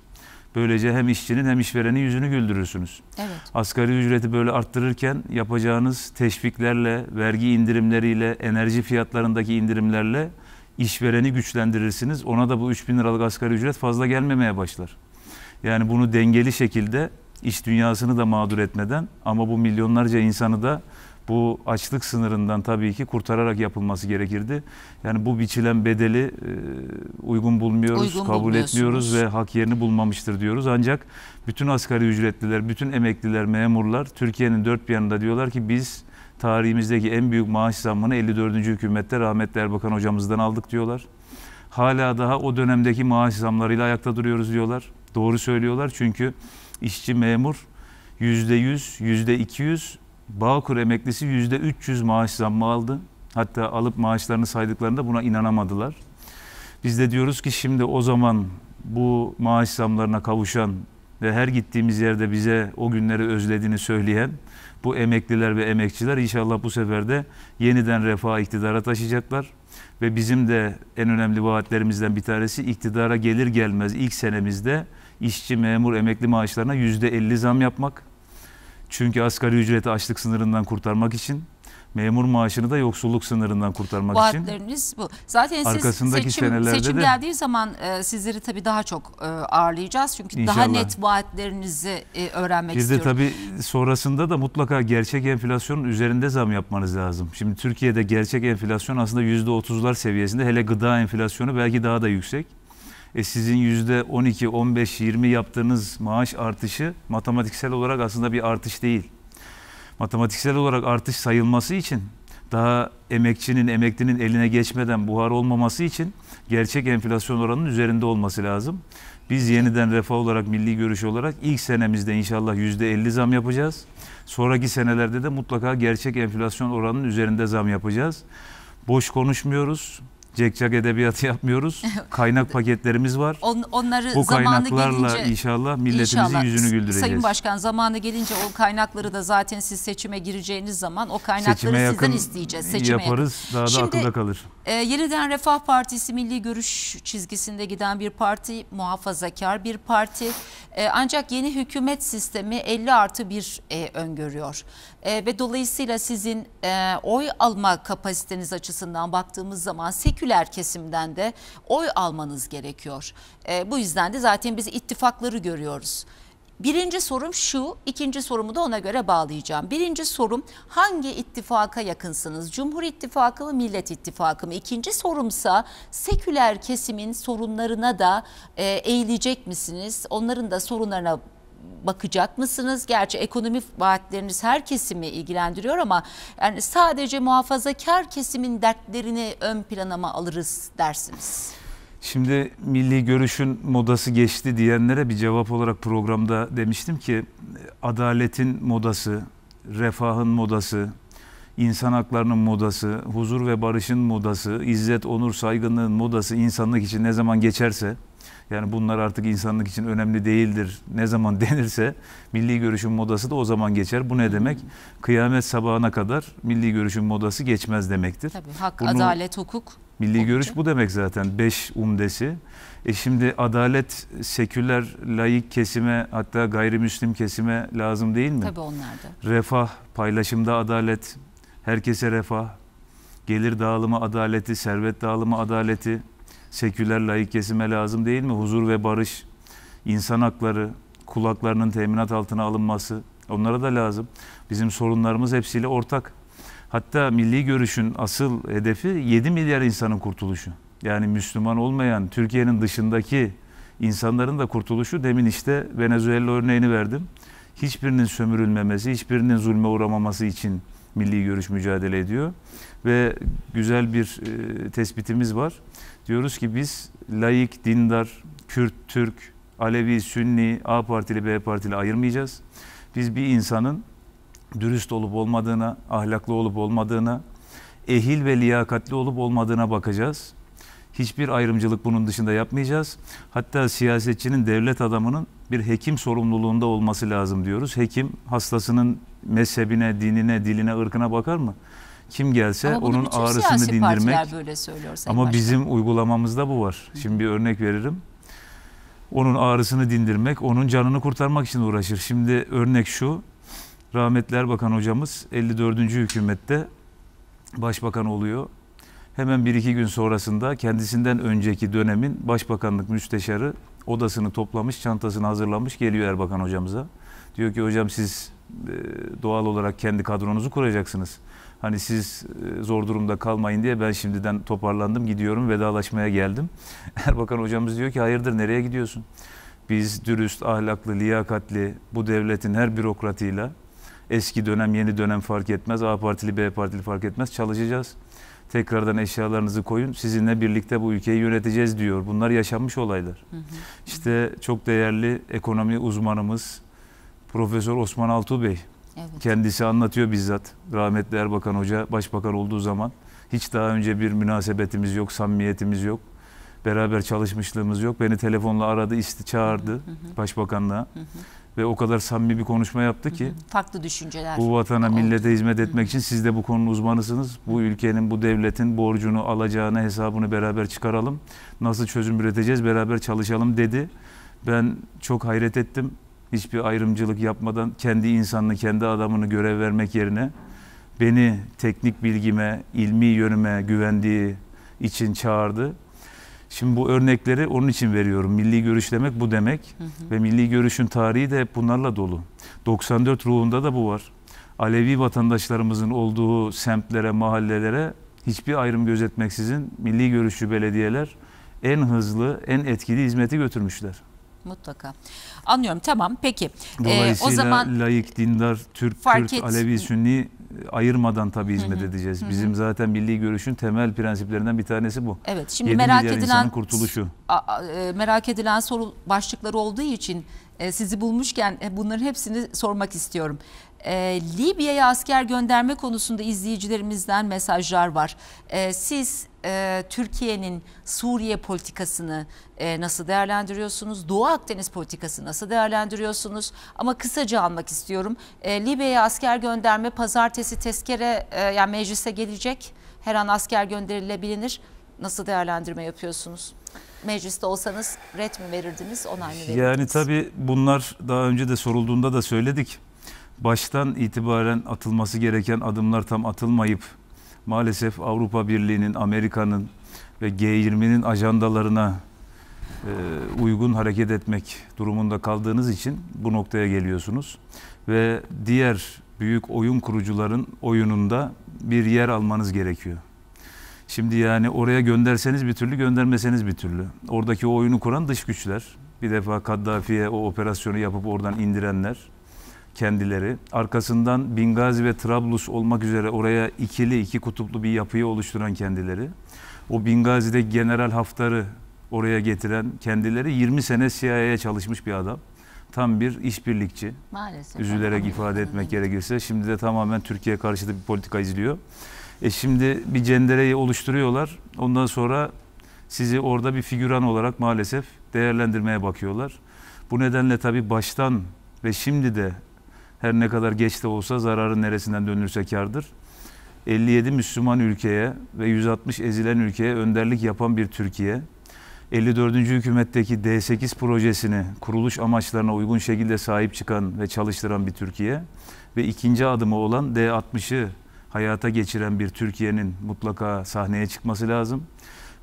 Böylece hem işçinin hem işverenin yüzünü güldürürsünüz. Evet. Asgari ücreti böyle arttırırken yapacağınız teşviklerle, vergi indirimleriyle, enerji fiyatlarındaki indirimlerle işvereni güçlendirirsiniz. Ona da bu 3 bin liralık asgari ücret fazla gelmemeye başlar. Yani bunu dengeli şekilde iş dünyasını da mağdur etmeden ama bu milyonlarca insanı da bu açlık sınırından tabii ki kurtararak yapılması gerekirdi. Yani bu biçilen bedeli e, uygun bulmuyoruz, uygun kabul etmiyoruz ve hak yerini bulmamıştır diyoruz. Ancak bütün asgari ücretliler, bütün emekliler, memurlar Türkiye'nin dört bir yanında diyorlar ki biz tarihimizdeki en büyük maaş zammını 54. hükümette rahmetli Erbakan hocamızdan aldık diyorlar. Hala daha o dönemdeki maaş zamlarıyla ayakta duruyoruz diyorlar. Doğru söylüyorlar çünkü işçi memur %100, %200 Bağkur emeklisi yüzde 300 maaş zammı aldı. Hatta alıp maaşlarını saydıklarında buna inanamadılar. Biz de diyoruz ki şimdi o zaman bu maaş zamlarına kavuşan ve her gittiğimiz yerde bize o günleri özlediğini söyleyen bu emekliler ve emekçiler inşallah bu sefer de yeniden refah iktidara taşıyacaklar. Ve bizim de en önemli vaatlerimizden bir tanesi iktidara gelir gelmez ilk senemizde işçi, memur, emekli maaşlarına yüzde %50 zam yapmak. Çünkü asgari ücreti açlık sınırından kurtarmak için memur maaşını da yoksulluk sınırından kurtarmak Vaatleriniz için. Vaatleriniz bu. Zaten Arkasındaki siz seçim, seçim de, geldiği zaman e, sizleri tabii daha çok e, ağırlayacağız. Çünkü inşallah. daha net vaatlerinizi e, öğrenmek Bir istiyorum. Bir de tabii sonrasında da mutlaka gerçek enflasyonun üzerinde zam yapmanız lazım. Şimdi Türkiye'de gerçek enflasyon aslında %30'lar seviyesinde. Hele gıda enflasyonu belki daha da yüksek e, sizin yüzde 12, 15, 20 yaptığınız maaş artışı matematiksel olarak aslında bir artış değil. Matematiksel olarak artış sayılması için daha emekçinin, emeklinin eline geçmeden buhar olmaması için gerçek enflasyon oranının üzerinde olması lazım. Biz yeniden refah olarak, milli görüş olarak ilk senemizde inşallah %50 zam yapacağız. Sonraki senelerde de mutlaka gerçek enflasyon oranının üzerinde zam yapacağız. Boş konuşmuyoruz. Cek cek edebiyatı yapmıyoruz. Kaynak paketlerimiz var. On, onları Bu kaynaklarla gelince, inşallah milletimizin inşallah, yüzünü güldüreceğiz. Sayın Başkan zamanı gelince o kaynakları da zaten siz seçime gireceğiniz zaman o kaynakları seçime sizden isteyeceğiz. Seçime yaparız daha da Şimdi, akılda kalır. E, yeniden Refah Partisi milli görüş çizgisinde giden bir parti, muhafazakar bir parti. E, ancak yeni hükümet sistemi 50 artı 1 e, öngörüyor. E, ve dolayısıyla sizin e, oy alma kapasiteniz açısından baktığımız zaman seküler kesimden de oy almanız gerekiyor. E, bu yüzden de zaten biz ittifakları görüyoruz. Birinci sorum şu, ikinci sorumu da ona göre bağlayacağım. Birinci sorum hangi ittifaka yakınsınız? Cumhur İttifakı mı, Millet İttifakı mı? İkinci sorumsa seküler kesimin sorunlarına da e, eğilecek misiniz? Onların da sorunlarına bakacak mısınız? Gerçi ekonomi vaatleriniz her kesimi ilgilendiriyor ama yani sadece muhafazakar kesimin dertlerini ön plana mı alırız dersiniz? Şimdi milli görüşün modası geçti diyenlere bir cevap olarak programda demiştim ki adaletin modası, refahın modası, insan haklarının modası, huzur ve barışın modası, izzet, onur, saygınlığın modası insanlık için ne zaman geçerse yani bunlar artık insanlık için önemli değildir ne zaman denirse milli görüşün modası da o zaman geçer. Bu ne demek? Kıyamet sabahına kadar milli görüşün modası geçmez demektir. Tabii hak, Bunu, adalet, hukuk Milli Olacak. görüş bu demek zaten. Beş umdesi. E şimdi adalet seküler, laik kesime hatta gayrimüslim kesime lazım değil mi? Tabii onlarda. Refah, paylaşımda adalet, herkese refah, gelir dağılımı adaleti, servet dağılımı adaleti, seküler laik kesime lazım değil mi? Huzur ve barış, insan hakları, kulaklarının teminat altına alınması onlara da lazım. Bizim sorunlarımız hepsiyle ortak. Hatta milli görüşün asıl hedefi 7 milyar insanın kurtuluşu. Yani Müslüman olmayan Türkiye'nin dışındaki insanların da kurtuluşu. Demin işte Venezuela örneğini verdim. Hiçbirinin sömürülmemesi, hiçbirinin zulme uğramaması için milli görüş mücadele ediyor. Ve güzel bir e, tespitimiz var. Diyoruz ki biz laik, dindar, Kürt, Türk, Alevi, Sünni, A partili, B partili ayırmayacağız. Biz bir insanın dürüst olup olmadığına, ahlaklı olup olmadığına, ehil ve liyakatli olup olmadığına bakacağız. Hiçbir ayrımcılık bunun dışında yapmayacağız. Hatta siyasetçinin, devlet adamının bir hekim sorumluluğunda olması lazım diyoruz. Hekim hastasının mezhebine, dinine, diline, ırkına bakar mı? Kim gelse onun ağrısını dindirmek. Böyle söylüyor Sayın Ama Başkan. bizim uygulamamızda bu var. Şimdi bir örnek veririm. Onun ağrısını dindirmek, onun canını kurtarmak için uğraşır. Şimdi örnek şu rahmetli Erbakan hocamız 54. hükümette başbakan oluyor. Hemen bir iki gün sonrasında kendisinden önceki dönemin başbakanlık müsteşarı odasını toplamış, çantasını hazırlamış geliyor Erbakan hocamıza. Diyor ki hocam siz e, doğal olarak kendi kadronuzu kuracaksınız. Hani siz e, zor durumda kalmayın diye ben şimdiden toparlandım gidiyorum vedalaşmaya geldim. Erbakan hocamız diyor ki hayırdır nereye gidiyorsun? Biz dürüst, ahlaklı, liyakatli bu devletin her bürokratıyla Eski dönem, yeni dönem fark etmez. A partili, B partili fark etmez. Çalışacağız. Tekrardan eşyalarınızı koyun. Sizinle birlikte bu ülkeyi yöneteceğiz diyor. Bunlar yaşanmış olaylar. Hı hı. İşte çok değerli ekonomi uzmanımız Profesör Osman Altuğ Bey. Evet. Kendisi anlatıyor bizzat. Rahmetli Erbakan Hoca başbakan olduğu zaman hiç daha önce bir münasebetimiz yok, samimiyetimiz yok. Beraber çalışmışlığımız yok. Beni telefonla aradı, isti, çağırdı hı hı. başbakanlığa. Hı hı ve o kadar samimi bir konuşma yaptı ki. Hı hı. Farklı düşünceler. Bu vatana, millete hizmet etmek hı. için siz de bu konunun uzmanısınız. Bu ülkenin, bu devletin borcunu, alacağını, hesabını beraber çıkaralım. Nasıl çözüm üreteceğiz, beraber çalışalım dedi. Ben çok hayret ettim. Hiçbir ayrımcılık yapmadan kendi insanını, kendi adamını görev vermek yerine beni teknik bilgime, ilmi yönüme güvendiği için çağırdı Şimdi bu örnekleri onun için veriyorum. Milli görüş demek bu demek. Hı hı. Ve milli görüşün tarihi de bunlarla dolu. 94 ruhunda da bu var. Alevi vatandaşlarımızın olduğu semtlere, mahallelere hiçbir ayrım gözetmeksizin milli görüşlü belediyeler en hızlı, en etkili hizmeti götürmüşler. Mutlaka. Anlıyorum tamam peki. Dolayısıyla ee, o zaman layık, dindar, Türk, Kürt, et... Alevi, Sünni ayırmadan tabi hizmet hı hı. edeceğiz. Hı Bizim zaten milli görüşün temel prensiplerinden bir tanesi bu. Evet. Şimdi 7 merak edilen insanın kurtuluşu. E, merak edilen soru başlıkları olduğu için e, sizi bulmuşken e, bunların hepsini sormak istiyorum. E, Libya'ya asker gönderme konusunda izleyicilerimizden mesajlar var. E, siz e, Türkiye'nin Suriye politikasını e, nasıl değerlendiriyorsunuz? Doğu Akdeniz politikasını nasıl değerlendiriyorsunuz? Ama kısaca almak istiyorum. E, Libya'ya asker gönderme pazartesi tezkere e, yani meclise gelecek. Her an asker gönderilebilir. Nasıl değerlendirme yapıyorsunuz? mecliste olsanız ret mi verirdiniz, onay mı verirdiniz? Yani tabii bunlar daha önce de sorulduğunda da söyledik baştan itibaren atılması gereken adımlar tam atılmayıp maalesef Avrupa Birliği'nin, Amerika'nın ve G20'nin ajandalarına e, uygun hareket etmek durumunda kaldığınız için bu noktaya geliyorsunuz. Ve diğer büyük oyun kurucuların oyununda bir yer almanız gerekiyor. Şimdi yani oraya gönderseniz bir türlü göndermeseniz bir türlü. Oradaki o oyunu kuran dış güçler. Bir defa Kaddafi'ye o operasyonu yapıp oradan indirenler kendileri. Arkasından Bingazi ve Trablus olmak üzere oraya ikili, iki kutuplu bir yapıyı oluşturan kendileri. O Bingazi'de General Haftar'ı oraya getiren kendileri 20 sene CIA'ya çalışmış bir adam. Tam bir işbirlikçi. Maalesef. Üzülerek ifade etmek gerekirse. Şimdi de tamamen Türkiye karşıtı bir politika izliyor. E şimdi bir cendereyi oluşturuyorlar. Ondan sonra sizi orada bir figüran olarak maalesef değerlendirmeye bakıyorlar. Bu nedenle tabii baştan ve şimdi de her ne kadar geç de olsa zararın neresinden dönülürse kardır. 57 Müslüman ülkeye ve 160 ezilen ülkeye önderlik yapan bir Türkiye, 54. hükümetteki D8 projesini kuruluş amaçlarına uygun şekilde sahip çıkan ve çalıştıran bir Türkiye ve ikinci adımı olan D60'ı hayata geçiren bir Türkiye'nin mutlaka sahneye çıkması lazım.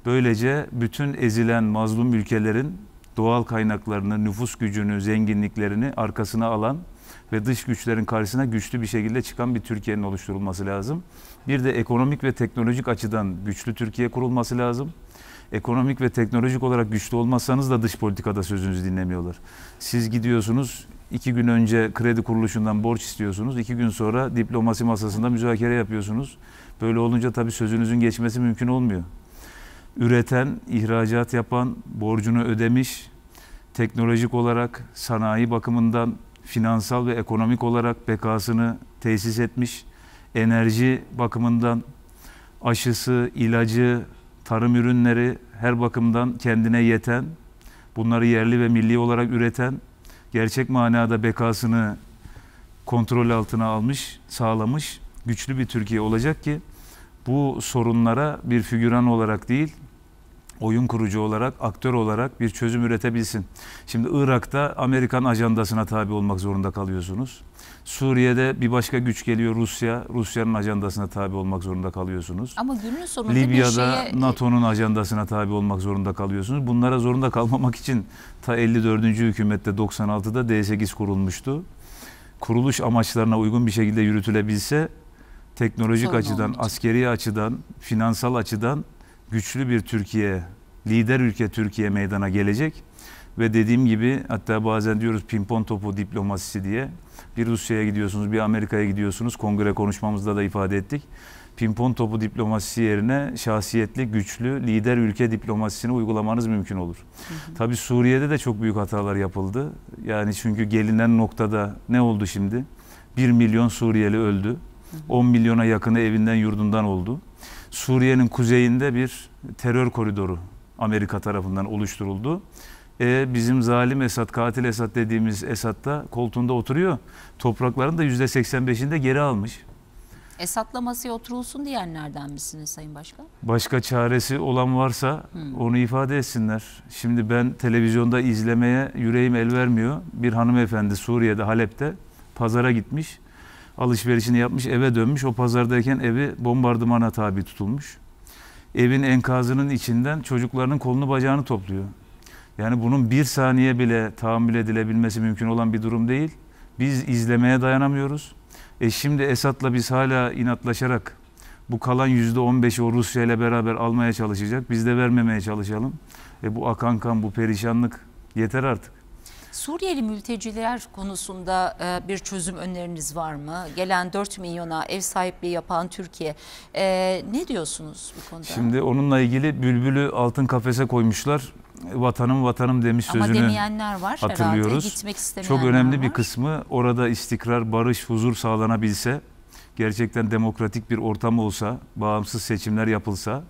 Böylece bütün ezilen mazlum ülkelerin doğal kaynaklarını, nüfus gücünü, zenginliklerini arkasına alan ve dış güçlerin karşısına güçlü bir şekilde çıkan bir Türkiye'nin oluşturulması lazım. Bir de ekonomik ve teknolojik açıdan güçlü Türkiye kurulması lazım. Ekonomik ve teknolojik olarak güçlü olmazsanız da dış politikada sözünüzü dinlemiyorlar. Siz gidiyorsunuz, iki gün önce kredi kuruluşundan borç istiyorsunuz, iki gün sonra diplomasi masasında müzakere yapıyorsunuz. Böyle olunca tabii sözünüzün geçmesi mümkün olmuyor. Üreten, ihracat yapan, borcunu ödemiş, teknolojik olarak sanayi bakımından finansal ve ekonomik olarak bekasını tesis etmiş. Enerji bakımından aşısı, ilacı, tarım ürünleri her bakımdan kendine yeten, bunları yerli ve milli olarak üreten, gerçek manada bekasını kontrol altına almış, sağlamış güçlü bir Türkiye olacak ki bu sorunlara bir figüran olarak değil, oyun kurucu olarak, aktör olarak bir çözüm üretebilsin. Şimdi Irak'ta Amerikan ajandasına tabi olmak zorunda kalıyorsunuz. Suriye'de bir başka güç geliyor Rusya. Rusya'nın ajandasına tabi olmak zorunda kalıyorsunuz. Ama günün sonunda Libya'da şeye... NATO'nun ajandasına tabi olmak zorunda kalıyorsunuz. Bunlara zorunda kalmamak için ta 54. hükümette 96'da D8 kurulmuştu. Kuruluş amaçlarına uygun bir şekilde yürütülebilse teknolojik Sorun açıdan, olmayacak. askeri açıdan, finansal açıdan güçlü bir Türkiye, lider ülke Türkiye meydana gelecek. Ve dediğim gibi hatta bazen diyoruz pimpon topu diplomasisi diye. Bir Rusya'ya gidiyorsunuz, bir Amerika'ya gidiyorsunuz. Kongre konuşmamızda da ifade ettik. Pimpon topu diplomasisi yerine şahsiyetli, güçlü, lider ülke diplomasisini uygulamanız mümkün olur. Hı hı. Tabii Suriye'de de çok büyük hatalar yapıldı. Yani çünkü gelinen noktada ne oldu şimdi? 1 milyon Suriyeli öldü. Hı 10 milyona yakını evinden yurdundan oldu. Suriye'nin kuzeyinde bir terör koridoru Amerika tarafından oluşturuldu. E, bizim zalim Esad, katil Esad dediğimiz Esad da koltuğunda oturuyor. Toprakların da %85'inde geri almış. Esad'la masaya oturulsun diyenlerden misiniz Sayın Başkan? Başka çaresi olan varsa hmm. onu ifade etsinler. Şimdi ben televizyonda izlemeye yüreğim el vermiyor. Bir hanımefendi Suriye'de, Halep'te pazara gitmiş alışverişini yapmış eve dönmüş. O pazardayken evi bombardımana tabi tutulmuş. Evin enkazının içinden çocuklarının kolunu bacağını topluyor. Yani bunun bir saniye bile tahammül edilebilmesi mümkün olan bir durum değil. Biz izlemeye dayanamıyoruz. E şimdi Esad'la biz hala inatlaşarak bu kalan yüzde on beşi o Rusya ile beraber almaya çalışacak. Biz de vermemeye çalışalım. E bu akan kan, bu perişanlık yeter artık. Suriyeli mülteciler konusunda e, bir çözüm öneriniz var mı? Gelen 4 milyona ev sahipliği yapan Türkiye e, ne diyorsunuz bu konuda? Şimdi onunla ilgili bülbülü altın kafese koymuşlar. Vatanım vatanım demiş Ama sözünü demeyenler var hatırlıyoruz. gitmek istemeyenler Çok önemli var. bir kısmı orada istikrar, barış, huzur sağlanabilse, gerçekten demokratik bir ortam olsa, bağımsız seçimler yapılsa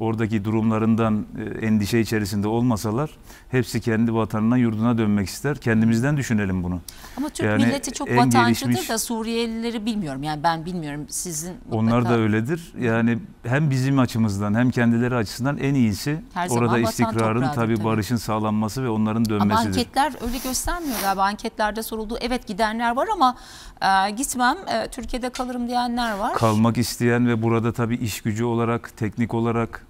oradaki durumlarından e, endişe içerisinde olmasalar hepsi kendi vatanına yurduna dönmek ister. Kendimizden düşünelim bunu. Ama Türk yani milleti çok vatancıdır gelişmiş, da Suriyelileri bilmiyorum. Yani ben bilmiyorum sizin mutlaka... Onlar da öyledir. Yani hem bizim açımızdan hem kendileri açısından en iyisi Her orada istikrarın toprağı, tabii, tabii barışın sağlanması ve onların dönmesidir. Ama anketler öyle göstermiyor galiba. Anketlerde soruldu. Evet gidenler var ama e, gitmem e, Türkiye'de kalırım diyenler var. Kalmak isteyen ve burada tabii iş gücü olarak, teknik olarak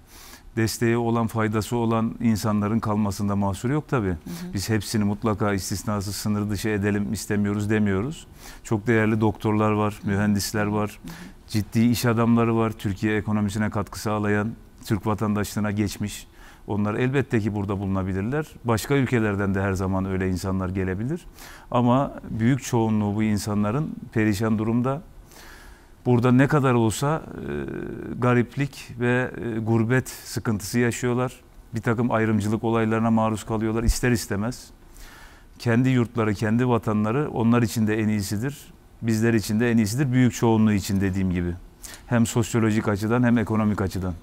desteği olan, faydası olan insanların kalmasında mahsur yok tabii. Hı hı. Biz hepsini mutlaka istisnasız sınır dışı edelim istemiyoruz demiyoruz. Çok değerli doktorlar var, mühendisler var, hı hı. ciddi iş adamları var. Türkiye ekonomisine katkı sağlayan, Türk vatandaşlığına geçmiş. Onlar elbette ki burada bulunabilirler. Başka ülkelerden de her zaman öyle insanlar gelebilir. Ama büyük çoğunluğu bu insanların perişan durumda Burada ne kadar olsa e, gariplik ve e, gurbet sıkıntısı yaşıyorlar. Bir takım ayrımcılık olaylarına maruz kalıyorlar ister istemez. Kendi yurtları, kendi vatanları onlar için de en iyisidir. Bizler için de en iyisidir. Büyük çoğunluğu için dediğim gibi. Hem sosyolojik açıdan hem ekonomik açıdan.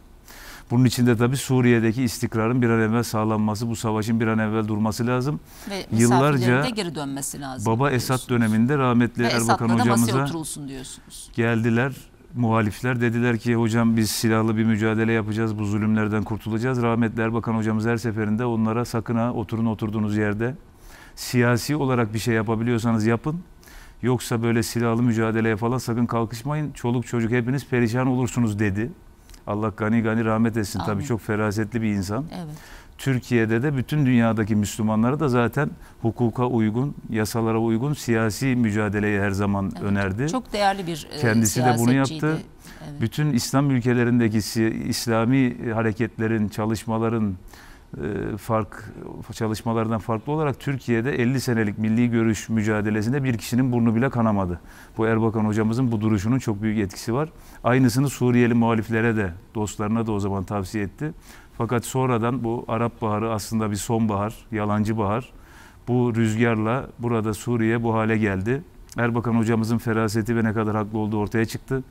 Bunun içinde tabii Suriye'deki istikrarın bir an evvel sağlanması, bu savaşın bir an evvel durması lazım. Ve Yıllarca de geri dönmesi lazım. Baba Esat döneminde rahmetli Ve Erbakan hocamıza geldiler muhalifler dediler ki hocam biz silahlı bir mücadele yapacağız bu zulümlerden kurtulacağız. Rahmetli Erbakan hocamız her seferinde onlara sakın ha oturun oturduğunuz yerde siyasi olarak bir şey yapabiliyorsanız yapın. Yoksa böyle silahlı mücadeleye falan sakın kalkışmayın. Çoluk çocuk hepiniz perişan olursunuz dedi. Allah gani gani rahmet etsin. Amin. Tabii çok ferasetli bir insan. Evet. Türkiye'de de bütün dünyadaki Müslümanları da zaten hukuka uygun, yasalara uygun siyasi mücadeleyi her zaman evet, önerdi. Çok değerli bir e, Kendisi de bunu yaptı. Evet. Bütün İslam ülkelerindeki İslami hareketlerin, çalışmaların, e, fark çalışmalardan farklı olarak Türkiye'de 50 senelik milli görüş mücadelesinde bir kişinin burnu bile kanamadı. Bu Erbakan hocamızın bu duruşunun çok büyük etkisi var. Aynısını Suriyeli muhaliflere de, dostlarına da o zaman tavsiye etti. Fakat sonradan bu Arap Baharı aslında bir sonbahar, yalancı bahar. Bu rüzgarla burada Suriye bu hale geldi. Erbakan hocamızın feraseti ve ne kadar haklı olduğu ortaya çıktı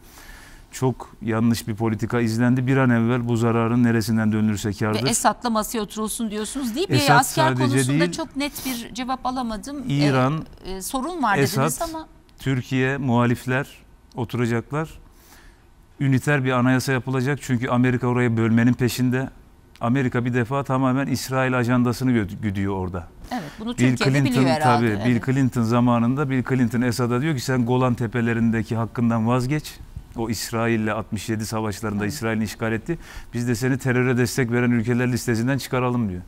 çok yanlış bir politika izlendi. Bir an evvel bu zararın neresinden dönülürse kârdır. Ve Esad'la masaya oturulsun diyorsunuz değil mi? Esad Asker konusunda değil, çok net bir cevap alamadım. E, İran, e, e, sorun var Esad, dediniz ama. Türkiye, muhalifler oturacaklar. Üniter bir anayasa yapılacak. Çünkü Amerika orayı bölmenin peşinde. Amerika bir defa tamamen İsrail ajandasını güdüyor orada. Evet bunu Türkiye'de Bill Clinton, biliyor herhalde. Tabii, evet. Bill Clinton zamanında Bill Clinton Esad'a diyor ki sen Golan tepelerindeki hakkından vazgeç o İsrail'le 67 savaşlarında evet. İsrail'in işgal etti. Biz de seni teröre destek veren ülkeler listesinden çıkaralım diyor.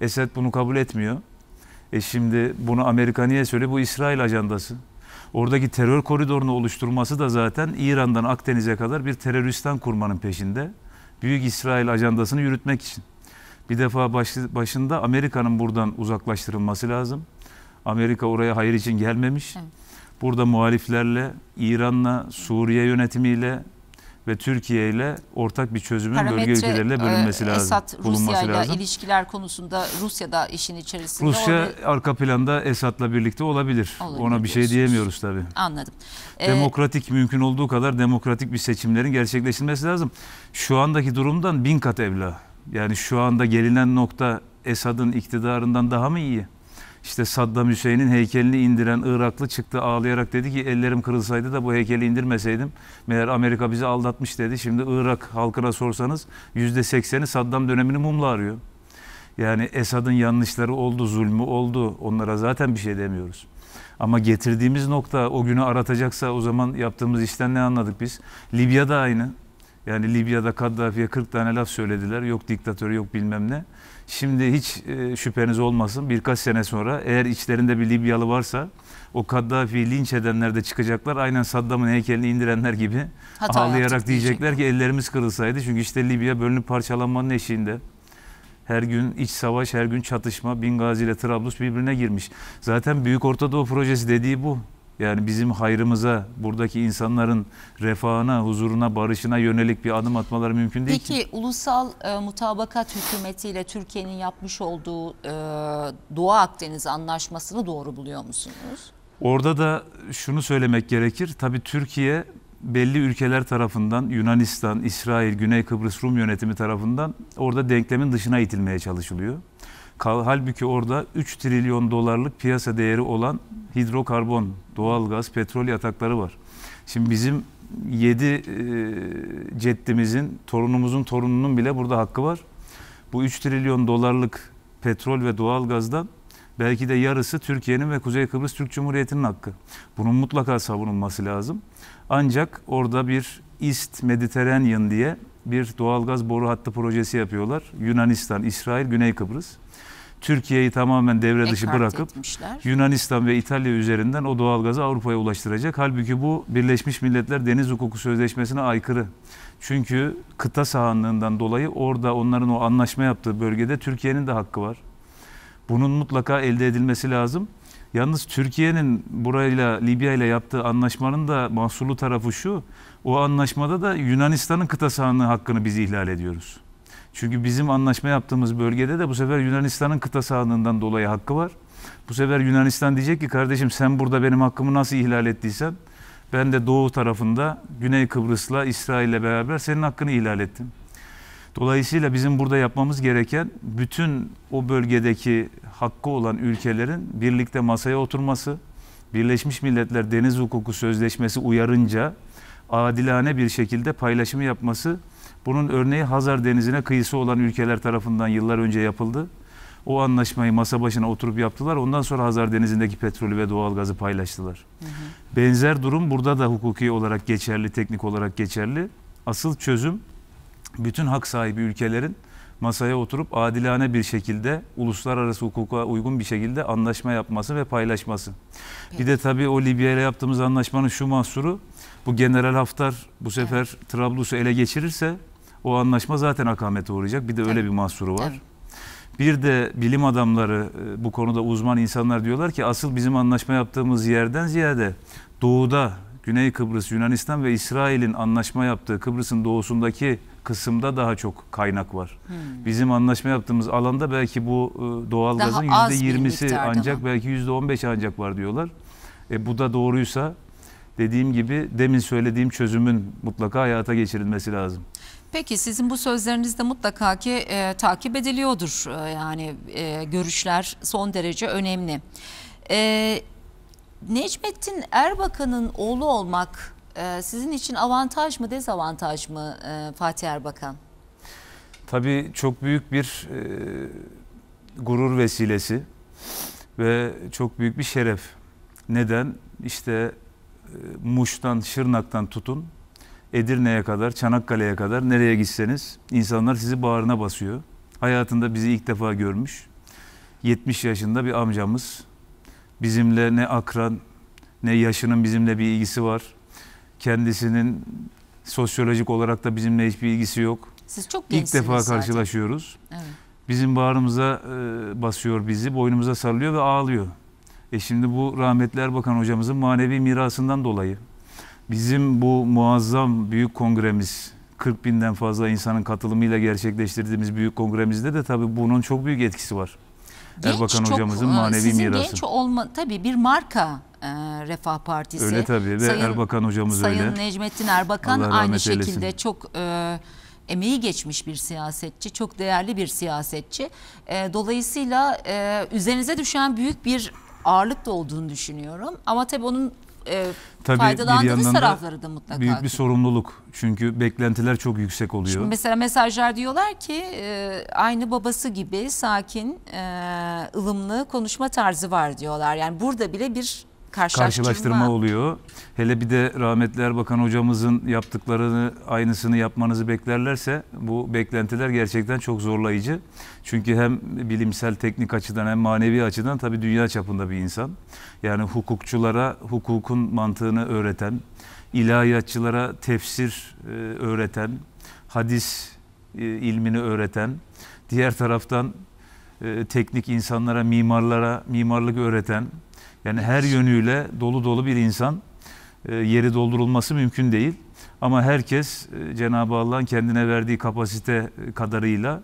Esed bunu kabul etmiyor. E şimdi bunu Amerika niye söyle? Bu İsrail ajandası. Oradaki terör koridorunu oluşturması da zaten İran'dan Akdeniz'e kadar bir teröristan kurmanın peşinde. Büyük İsrail ajandasını yürütmek için. Bir defa başında Amerika'nın buradan uzaklaştırılması lazım. Amerika oraya hayır için gelmemiş. Evet. Burada muhaliflerle, İran'la, Suriye yönetimiyle ve Türkiye ile ortak bir çözümün bölge ülkeleriyle bölünmesi e, lazım. Esad Rusya ile ilişkiler konusunda Rusya da işin içerisinde. Rusya orada... arka planda Esad'la birlikte olabilir. olabilir. Ona bir şey diyemiyoruz tabii. Anladım. Ee... Demokratik mümkün olduğu kadar demokratik bir seçimlerin gerçekleştirilmesi lazım. Şu andaki durumdan bin kat evla. Yani şu anda gelinen nokta Esad'ın iktidarından daha mı iyi? işte Saddam Hüseyin'in heykelini indiren Iraklı çıktı ağlayarak dedi ki ellerim kırılsaydı da bu heykeli indirmeseydim. Meğer Amerika bizi aldatmış dedi. Şimdi Irak halkına sorsanız yüzde sekseni Saddam dönemini mumla arıyor. Yani Esad'ın yanlışları oldu, zulmü oldu. Onlara zaten bir şey demiyoruz. Ama getirdiğimiz nokta o günü aratacaksa o zaman yaptığımız işten ne anladık biz? Libya'da aynı. Yani Libya'da Kaddafi'ye 40 tane laf söylediler. Yok diktatör, yok bilmem ne. Şimdi hiç e, şüpheniz olmasın birkaç sene sonra eğer içlerinde bir Libyalı varsa o kaddafi linç edenler de çıkacaklar. Aynen Saddam'ın heykelini indirenler gibi Hata ağlayarak diyecekler ki ellerimiz kırılsaydı. Çünkü işte Libya bölünüp parçalanmanın eşiğinde. Her gün iç savaş, her gün çatışma. Bingazi ile Trablus birbirine girmiş. Zaten Büyük ortadoğu Projesi dediği bu. Yani bizim hayrımıza, buradaki insanların refahına, huzuruna, barışına yönelik bir adım atmaları mümkün değil Peki, ki. Peki ulusal e, mutabakat hükümetiyle Türkiye'nin yapmış olduğu e, Doğu Akdeniz Anlaşması'nı doğru buluyor musunuz? Orada da şunu söylemek gerekir. Tabii Türkiye belli ülkeler tarafından Yunanistan, İsrail, Güney Kıbrıs Rum yönetimi tarafından orada denklemin dışına itilmeye çalışılıyor. Halbuki orada 3 trilyon dolarlık piyasa değeri olan hidrokarbon, doğalgaz, petrol yatakları var. Şimdi bizim 7 e, ceddimizin, torunumuzun torununun bile burada hakkı var. Bu 3 trilyon dolarlık petrol ve doğalgazdan belki de yarısı Türkiye'nin ve Kuzey Kıbrıs Türk Cumhuriyeti'nin hakkı. Bunun mutlaka savunulması lazım. Ancak orada bir East Mediterranean diye bir doğalgaz boru hattı projesi yapıyorlar. Yunanistan, İsrail, Güney Kıbrıs. Türkiye'yi tamamen devre dışı Ekart bırakıp etmişler. Yunanistan ve İtalya üzerinden o doğalgazı Avrupa'ya ulaştıracak. Halbuki bu Birleşmiş Milletler Deniz Hukuku Sözleşmesi'ne aykırı. Çünkü kıta sahanlığından dolayı orada onların o anlaşma yaptığı bölgede Türkiye'nin de hakkı var. Bunun mutlaka elde edilmesi lazım. Yalnız Türkiye'nin burayla Libya ile yaptığı anlaşmanın da mahsulu tarafı şu. O anlaşmada da Yunanistan'ın kıta sahanlığı hakkını biz ihlal ediyoruz. Çünkü bizim anlaşma yaptığımız bölgede de bu sefer Yunanistan'ın kıta sahanlığından dolayı hakkı var. Bu sefer Yunanistan diyecek ki kardeşim sen burada benim hakkımı nasıl ihlal ettiysen ben de doğu tarafında Güney Kıbrıs'la İsrail'le beraber senin hakkını ihlal ettim. Dolayısıyla bizim burada yapmamız gereken bütün o bölgedeki hakkı olan ülkelerin birlikte masaya oturması, Birleşmiş Milletler Deniz Hukuku Sözleşmesi uyarınca adilane bir şekilde paylaşımı yapması bunun örneği Hazar Denizi'ne kıyısı olan ülkeler tarafından yıllar önce yapıldı. O anlaşmayı masa başına oturup yaptılar. Ondan sonra Hazar Denizi'ndeki petrolü ve doğalgazı paylaştılar. Hı hı. Benzer durum burada da hukuki olarak geçerli, teknik olarak geçerli. Asıl çözüm bütün hak sahibi ülkelerin masaya oturup adilane bir şekilde uluslararası hukuka uygun bir şekilde anlaşma yapması ve paylaşması. Peki. Bir de tabii o Libya ile yaptığımız anlaşmanın şu mahsuru bu General Haftar bu sefer evet. Trablus'u ele geçirirse o anlaşma zaten akamete uğrayacak. Bir de öyle bir mahsuru var. Bir de bilim adamları e, bu konuda uzman insanlar diyorlar ki asıl bizim anlaşma yaptığımız yerden ziyade doğuda Güney Kıbrıs, Yunanistan ve İsrail'in anlaşma yaptığı Kıbrıs'ın doğusundaki kısımda daha çok kaynak var. Hmm. Bizim anlaşma yaptığımız alanda belki bu e, doğal gazın yüzde yirmisi ancak belki yüzde on beş ancak var diyorlar. E, bu da doğruysa dediğim gibi demin söylediğim çözümün mutlaka hayata geçirilmesi lazım. Peki sizin bu sözleriniz de mutlaka ki e, takip ediliyordur e, yani e, görüşler son derece önemli. E, Necmettin Erbakan'ın oğlu olmak e, sizin için avantaj mı dezavantaj mı e, Fatih Erbakan? Tabii çok büyük bir e, gurur vesilesi ve çok büyük bir şeref. Neden? İşte e, Muş'tan, Şırnak'tan tutun Edirne'ye kadar, Çanakkale'ye kadar nereye gitseniz insanlar sizi bağrına basıyor. Hayatında bizi ilk defa görmüş. 70 yaşında bir amcamız. Bizimle ne akran ne yaşının bizimle bir ilgisi var. Kendisinin sosyolojik olarak da bizimle hiçbir ilgisi yok. Siz çok İlk defa karşılaşıyoruz. Evet. Bizim bağrımıza e, basıyor bizi, boynumuza sarılıyor ve ağlıyor. E şimdi bu rahmetli Erbakan hocamızın manevi mirasından dolayı. Bizim bu muazzam büyük kongremiz 40 binden fazla insanın katılımıyla gerçekleştirdiğimiz büyük kongremizde de tabii bunun çok büyük etkisi var. Genç Erbakan çok, hocamızın e, manevi sizin mirası. genç olma tabii bir marka e, Refah Partisi. Öyle tabii ve Sayın, Erbakan hocamız Sayın öyle. Sayın Necmettin Erbakan Allah aynı şekilde çok e, emeği geçmiş bir siyasetçi, çok değerli bir siyasetçi. E, dolayısıyla e, üzerinize düşen büyük bir ağırlık da olduğunu düşünüyorum. Ama tabii onun e, Tabii faydalandığınız tarafları da mutlaka. Büyük bir sorumluluk. Çünkü beklentiler çok yüksek oluyor. Şimdi mesela mesajlar diyorlar ki e, aynı babası gibi sakin, e, ılımlı konuşma tarzı var diyorlar. Yani burada bile bir karşılaştırma, karşılaştırma oluyor. Hele bir de rahmetli Erbakan hocamızın yaptıklarını aynısını yapmanızı beklerlerse bu beklentiler gerçekten çok zorlayıcı. Çünkü hem bilimsel teknik açıdan hem manevi açıdan tabii dünya çapında bir insan. Yani hukukçulara hukukun mantığını öğreten, ilahiyatçılara tefsir e, öğreten, hadis e, ilmini öğreten, diğer taraftan e, teknik insanlara, mimarlara mimarlık öğreten, yani her yönüyle dolu dolu bir insan ee, yeri doldurulması mümkün değil. Ama herkes e, Cenab-ı Allah'ın kendine verdiği kapasite e, kadarıyla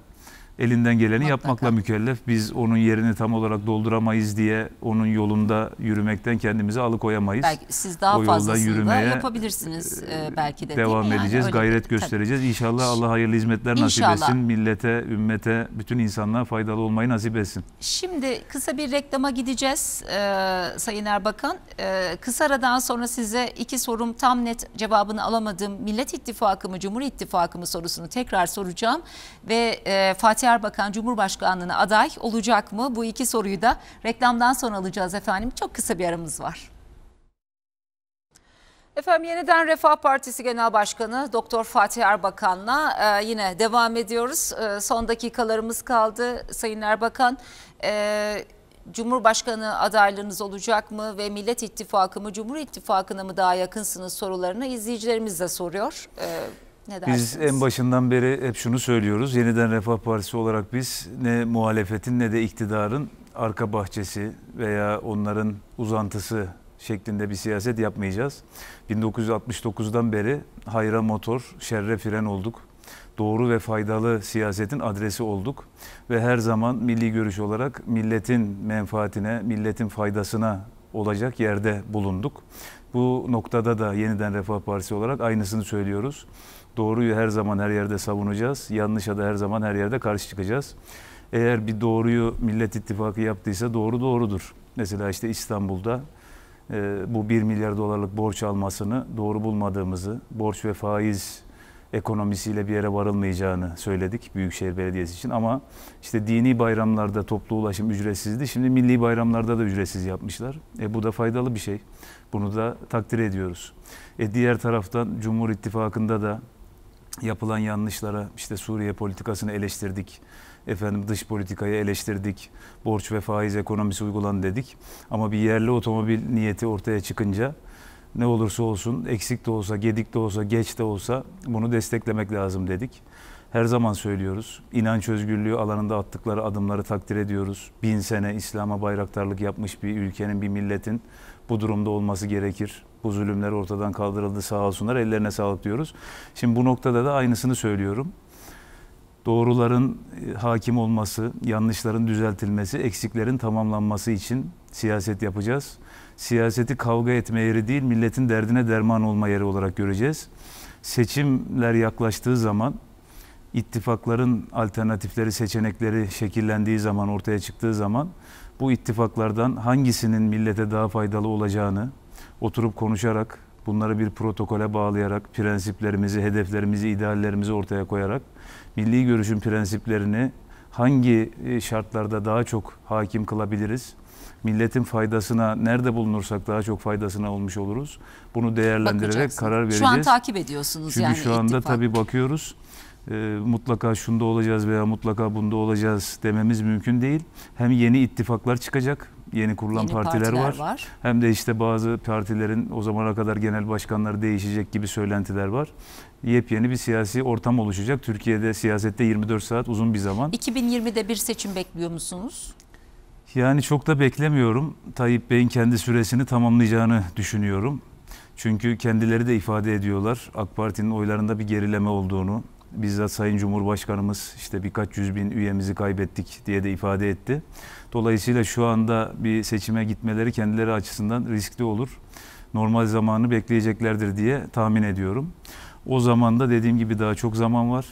elinden geleni Mutlaka. yapmakla mükellef. Biz onun yerini tam olarak dolduramayız diye onun yolunda yürümekten kendimizi alıkoyamayız. Belki siz daha o fazlasını da yapabilirsiniz e, e, belki de. Devam yani? edeceğiz, Öyle gayret bir, göstereceğiz. Tabii. İnşallah Allah hayırlı hizmetler İnşallah. nasip etsin. Millete, ümmete, bütün insanlığa faydalı olmayı nasip etsin. Şimdi kısa bir reklama gideceğiz e, Sayın Erbakan. E, kısa aradan sonra size iki sorum tam net cevabını alamadığım Millet İttifakı mı, Cumhur İttifakı mı sorusunu tekrar soracağım. Ve e, Fatih Bakan Cumhurbaşkanlığı'na aday olacak mı? Bu iki soruyu da reklamdan sonra alacağız efendim. Çok kısa bir aramız var. Efendim yeniden Refah Partisi Genel Başkanı Doktor Fatih Erbakan'la e, yine devam ediyoruz. E, son dakikalarımız kaldı Sayın Erbakan. E, Cumhurbaşkanı adaylığınız olacak mı ve Millet İttifakı mı Cumhur İttifakı'na mı daha yakınsınız sorularını izleyicilerimiz de soruyor. E, ne dersiniz? Biz en başından beri hep şunu söylüyoruz. Yeniden Refah Partisi olarak biz ne muhalefetin ne de iktidarın arka bahçesi veya onların uzantısı şeklinde bir siyaset yapmayacağız. 1969'dan beri hayra motor, şerre fren olduk. Doğru ve faydalı siyasetin adresi olduk ve her zaman milli görüş olarak milletin menfaatine, milletin faydasına olacak yerde bulunduk. Bu noktada da yeniden Refah Partisi olarak aynısını söylüyoruz. Doğruyu her zaman her yerde savunacağız. Yanlışa da her zaman her yerde karşı çıkacağız. Eğer bir doğruyu Millet İttifakı yaptıysa doğru doğrudur. Mesela işte İstanbul'da e, bu 1 milyar dolarlık borç almasını doğru bulmadığımızı, borç ve faiz ekonomisiyle bir yere varılmayacağını söyledik Büyükşehir Belediyesi için ama işte dini bayramlarda toplu ulaşım ücretsizdi. Şimdi milli bayramlarda da ücretsiz yapmışlar. E bu da faydalı bir şey. Bunu da takdir ediyoruz. E diğer taraftan Cumhur İttifakı'nda da yapılan yanlışlara işte Suriye politikasını eleştirdik. Efendim dış politikayı eleştirdik. Borç ve faiz ekonomisi uygulan dedik. Ama bir yerli otomobil niyeti ortaya çıkınca ne olursa olsun eksik de olsa, gedik de olsa, geç de olsa bunu desteklemek lazım dedik. Her zaman söylüyoruz. İnanç özgürlüğü alanında attıkları adımları takdir ediyoruz. Bin sene İslam'a bayraktarlık yapmış bir ülkenin, bir milletin bu durumda olması gerekir. Bu zulümler ortadan kaldırıldı sağ olsunlar ellerine sağlık diyoruz. Şimdi bu noktada da aynısını söylüyorum. Doğruların e, hakim olması, yanlışların düzeltilmesi, eksiklerin tamamlanması için siyaset yapacağız. Siyaseti kavga etme yeri değil, milletin derdine derman olma yeri olarak göreceğiz. Seçimler yaklaştığı zaman ittifakların alternatifleri, seçenekleri şekillendiği zaman, ortaya çıktığı zaman bu ittifaklardan hangisinin millete daha faydalı olacağını oturup konuşarak, bunları bir protokole bağlayarak, prensiplerimizi, hedeflerimizi, ideallerimizi ortaya koyarak, milli görüşün prensiplerini hangi e, şartlarda daha çok hakim kılabiliriz? Milletin faydasına nerede bulunursak daha çok faydasına olmuş oluruz. Bunu değerlendirerek karar vereceğiz. Şu an takip ediyorsunuz Çünkü yani. Çünkü şu anda ittifak. tabii bakıyoruz e, mutlaka şunda olacağız veya mutlaka bunda olacağız dememiz mümkün değil. Hem yeni ittifaklar çıkacak, yeni kurulan yeni partiler, partiler var. var. Hem de işte bazı partilerin o zamana kadar genel başkanları değişecek gibi söylentiler var. Yepyeni bir siyasi ortam oluşacak. Türkiye'de siyasette 24 saat uzun bir zaman. 2020'de bir seçim bekliyor musunuz? Yani çok da beklemiyorum. Tayyip Bey'in kendi süresini tamamlayacağını düşünüyorum. Çünkü kendileri de ifade ediyorlar. AK Parti'nin oylarında bir gerileme olduğunu, bizzat Sayın Cumhurbaşkanımız işte birkaç yüz bin üyemizi kaybettik diye de ifade etti. Dolayısıyla şu anda bir seçime gitmeleri kendileri açısından riskli olur. Normal zamanı bekleyeceklerdir diye tahmin ediyorum. O zaman da dediğim gibi daha çok zaman var.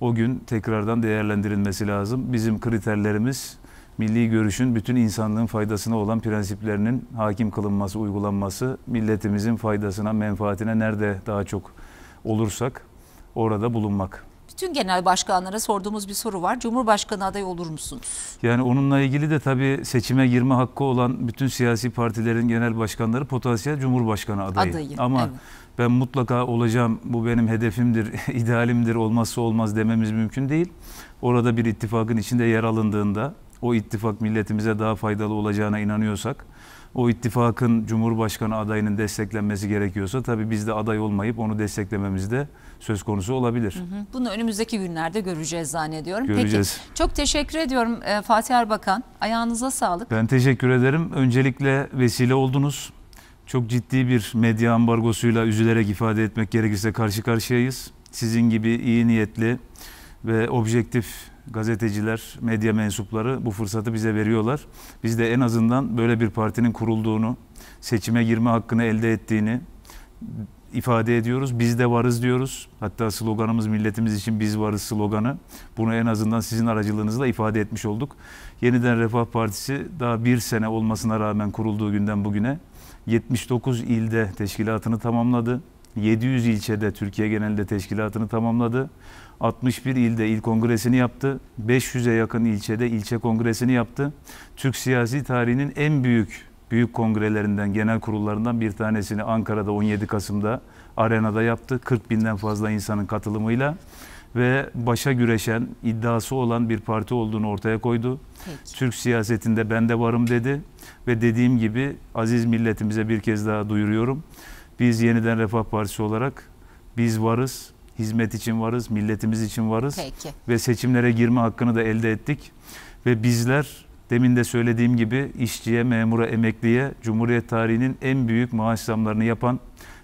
O gün tekrardan değerlendirilmesi lazım. Bizim kriterlerimiz milli görüşün bütün insanlığın faydasına olan prensiplerinin hakim kılınması, uygulanması, milletimizin faydasına, menfaatine nerede daha çok olursak orada bulunmak. Bütün genel başkanlara sorduğumuz bir soru var. Cumhurbaşkanı adayı olur musunuz? Yani onunla ilgili de tabii seçime girme hakkı olan bütün siyasi partilerin genel başkanları potansiyel Cumhurbaşkanı adayı. Adayım. Ama evet. ben mutlaka olacağım, bu benim hedefimdir, idealimdir, olmazsa olmaz dememiz mümkün değil. Orada bir ittifakın içinde yer alındığında, o ittifak milletimize daha faydalı olacağına inanıyorsak, o ittifakın Cumhurbaşkanı adayının desteklenmesi gerekiyorsa tabii biz de aday olmayıp onu desteklememiz de söz konusu olabilir. Bunu önümüzdeki günlerde göreceğiz zannediyorum. Göreceğiz. Peki, çok teşekkür ediyorum e, Fatih Erbakan. Ayağınıza sağlık. Ben teşekkür ederim. Öncelikle vesile oldunuz. Çok ciddi bir medya ambargosuyla üzülerek ifade etmek gerekirse karşı karşıyayız. Sizin gibi iyi niyetli ve objektif gazeteciler, medya mensupları bu fırsatı bize veriyorlar. Biz de en azından böyle bir partinin kurulduğunu, seçime girme hakkını elde ettiğini, ifade ediyoruz. Biz de varız diyoruz. Hatta sloganımız milletimiz için biz varız sloganı. Bunu en azından sizin aracılığınızla ifade etmiş olduk. Yeniden Refah Partisi daha bir sene olmasına rağmen kurulduğu günden bugüne 79 ilde teşkilatını tamamladı. 700 ilçede Türkiye genelinde teşkilatını tamamladı. 61 ilde il kongresini yaptı. 500'e yakın ilçede ilçe kongresini yaptı. Türk siyasi tarihinin en büyük büyük kongrelerinden, genel kurullarından bir tanesini Ankara'da 17 Kasım'da arenada yaptı. 40 binden fazla insanın katılımıyla ve başa güreşen, iddiası olan bir parti olduğunu ortaya koydu. Peki. Türk siyasetinde ben de varım dedi ve dediğim gibi aziz milletimize bir kez daha duyuruyorum. Biz yeniden Refah Partisi olarak biz varız, hizmet için varız, milletimiz için varız Peki. ve seçimlere girme hakkını da elde ettik ve bizler Demin de söylediğim gibi işçiye, memura, emekliye Cumhuriyet tarihinin en büyük maaş zamlarını yapan,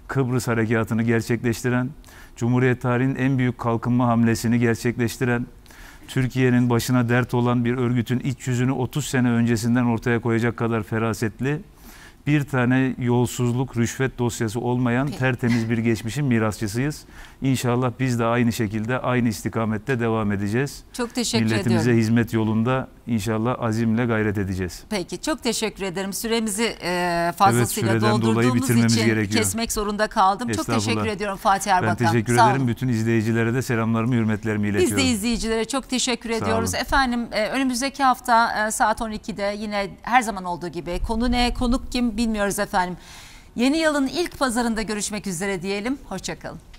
Kıbrıs harekatını gerçekleştiren, Cumhuriyet tarihinin en büyük kalkınma hamlesini gerçekleştiren, Türkiye'nin başına dert olan bir örgütün iç yüzünü 30 sene öncesinden ortaya koyacak kadar ferasetli, bir tane yolsuzluk, rüşvet dosyası olmayan tertemiz bir geçmişin mirasçısıyız. İnşallah biz de aynı şekilde aynı istikamette devam edeceğiz. Çok teşekkür Milletimize ediyorum. Milletimize hizmet yolunda inşallah azimle gayret edeceğiz. Peki çok teşekkür ederim. Süremizi e, fazlasıyla evet, doldurduğumuz için gerekiyor. kesmek zorunda kaldım. Çok teşekkür ediyorum Fatih Erbakan. Ben teşekkür Sağ ederim. Olun. Bütün izleyicilere de selamlarımı, hürmetlerimi iletiyorum. Biz de izleyicilere çok teşekkür Sağ ediyoruz. Olun. Efendim e, önümüzdeki hafta e, saat 12'de yine her zaman olduğu gibi konu ne, konuk kim bilmiyoruz efendim. Yeni yılın ilk pazarında görüşmek üzere diyelim. Hoşçakalın.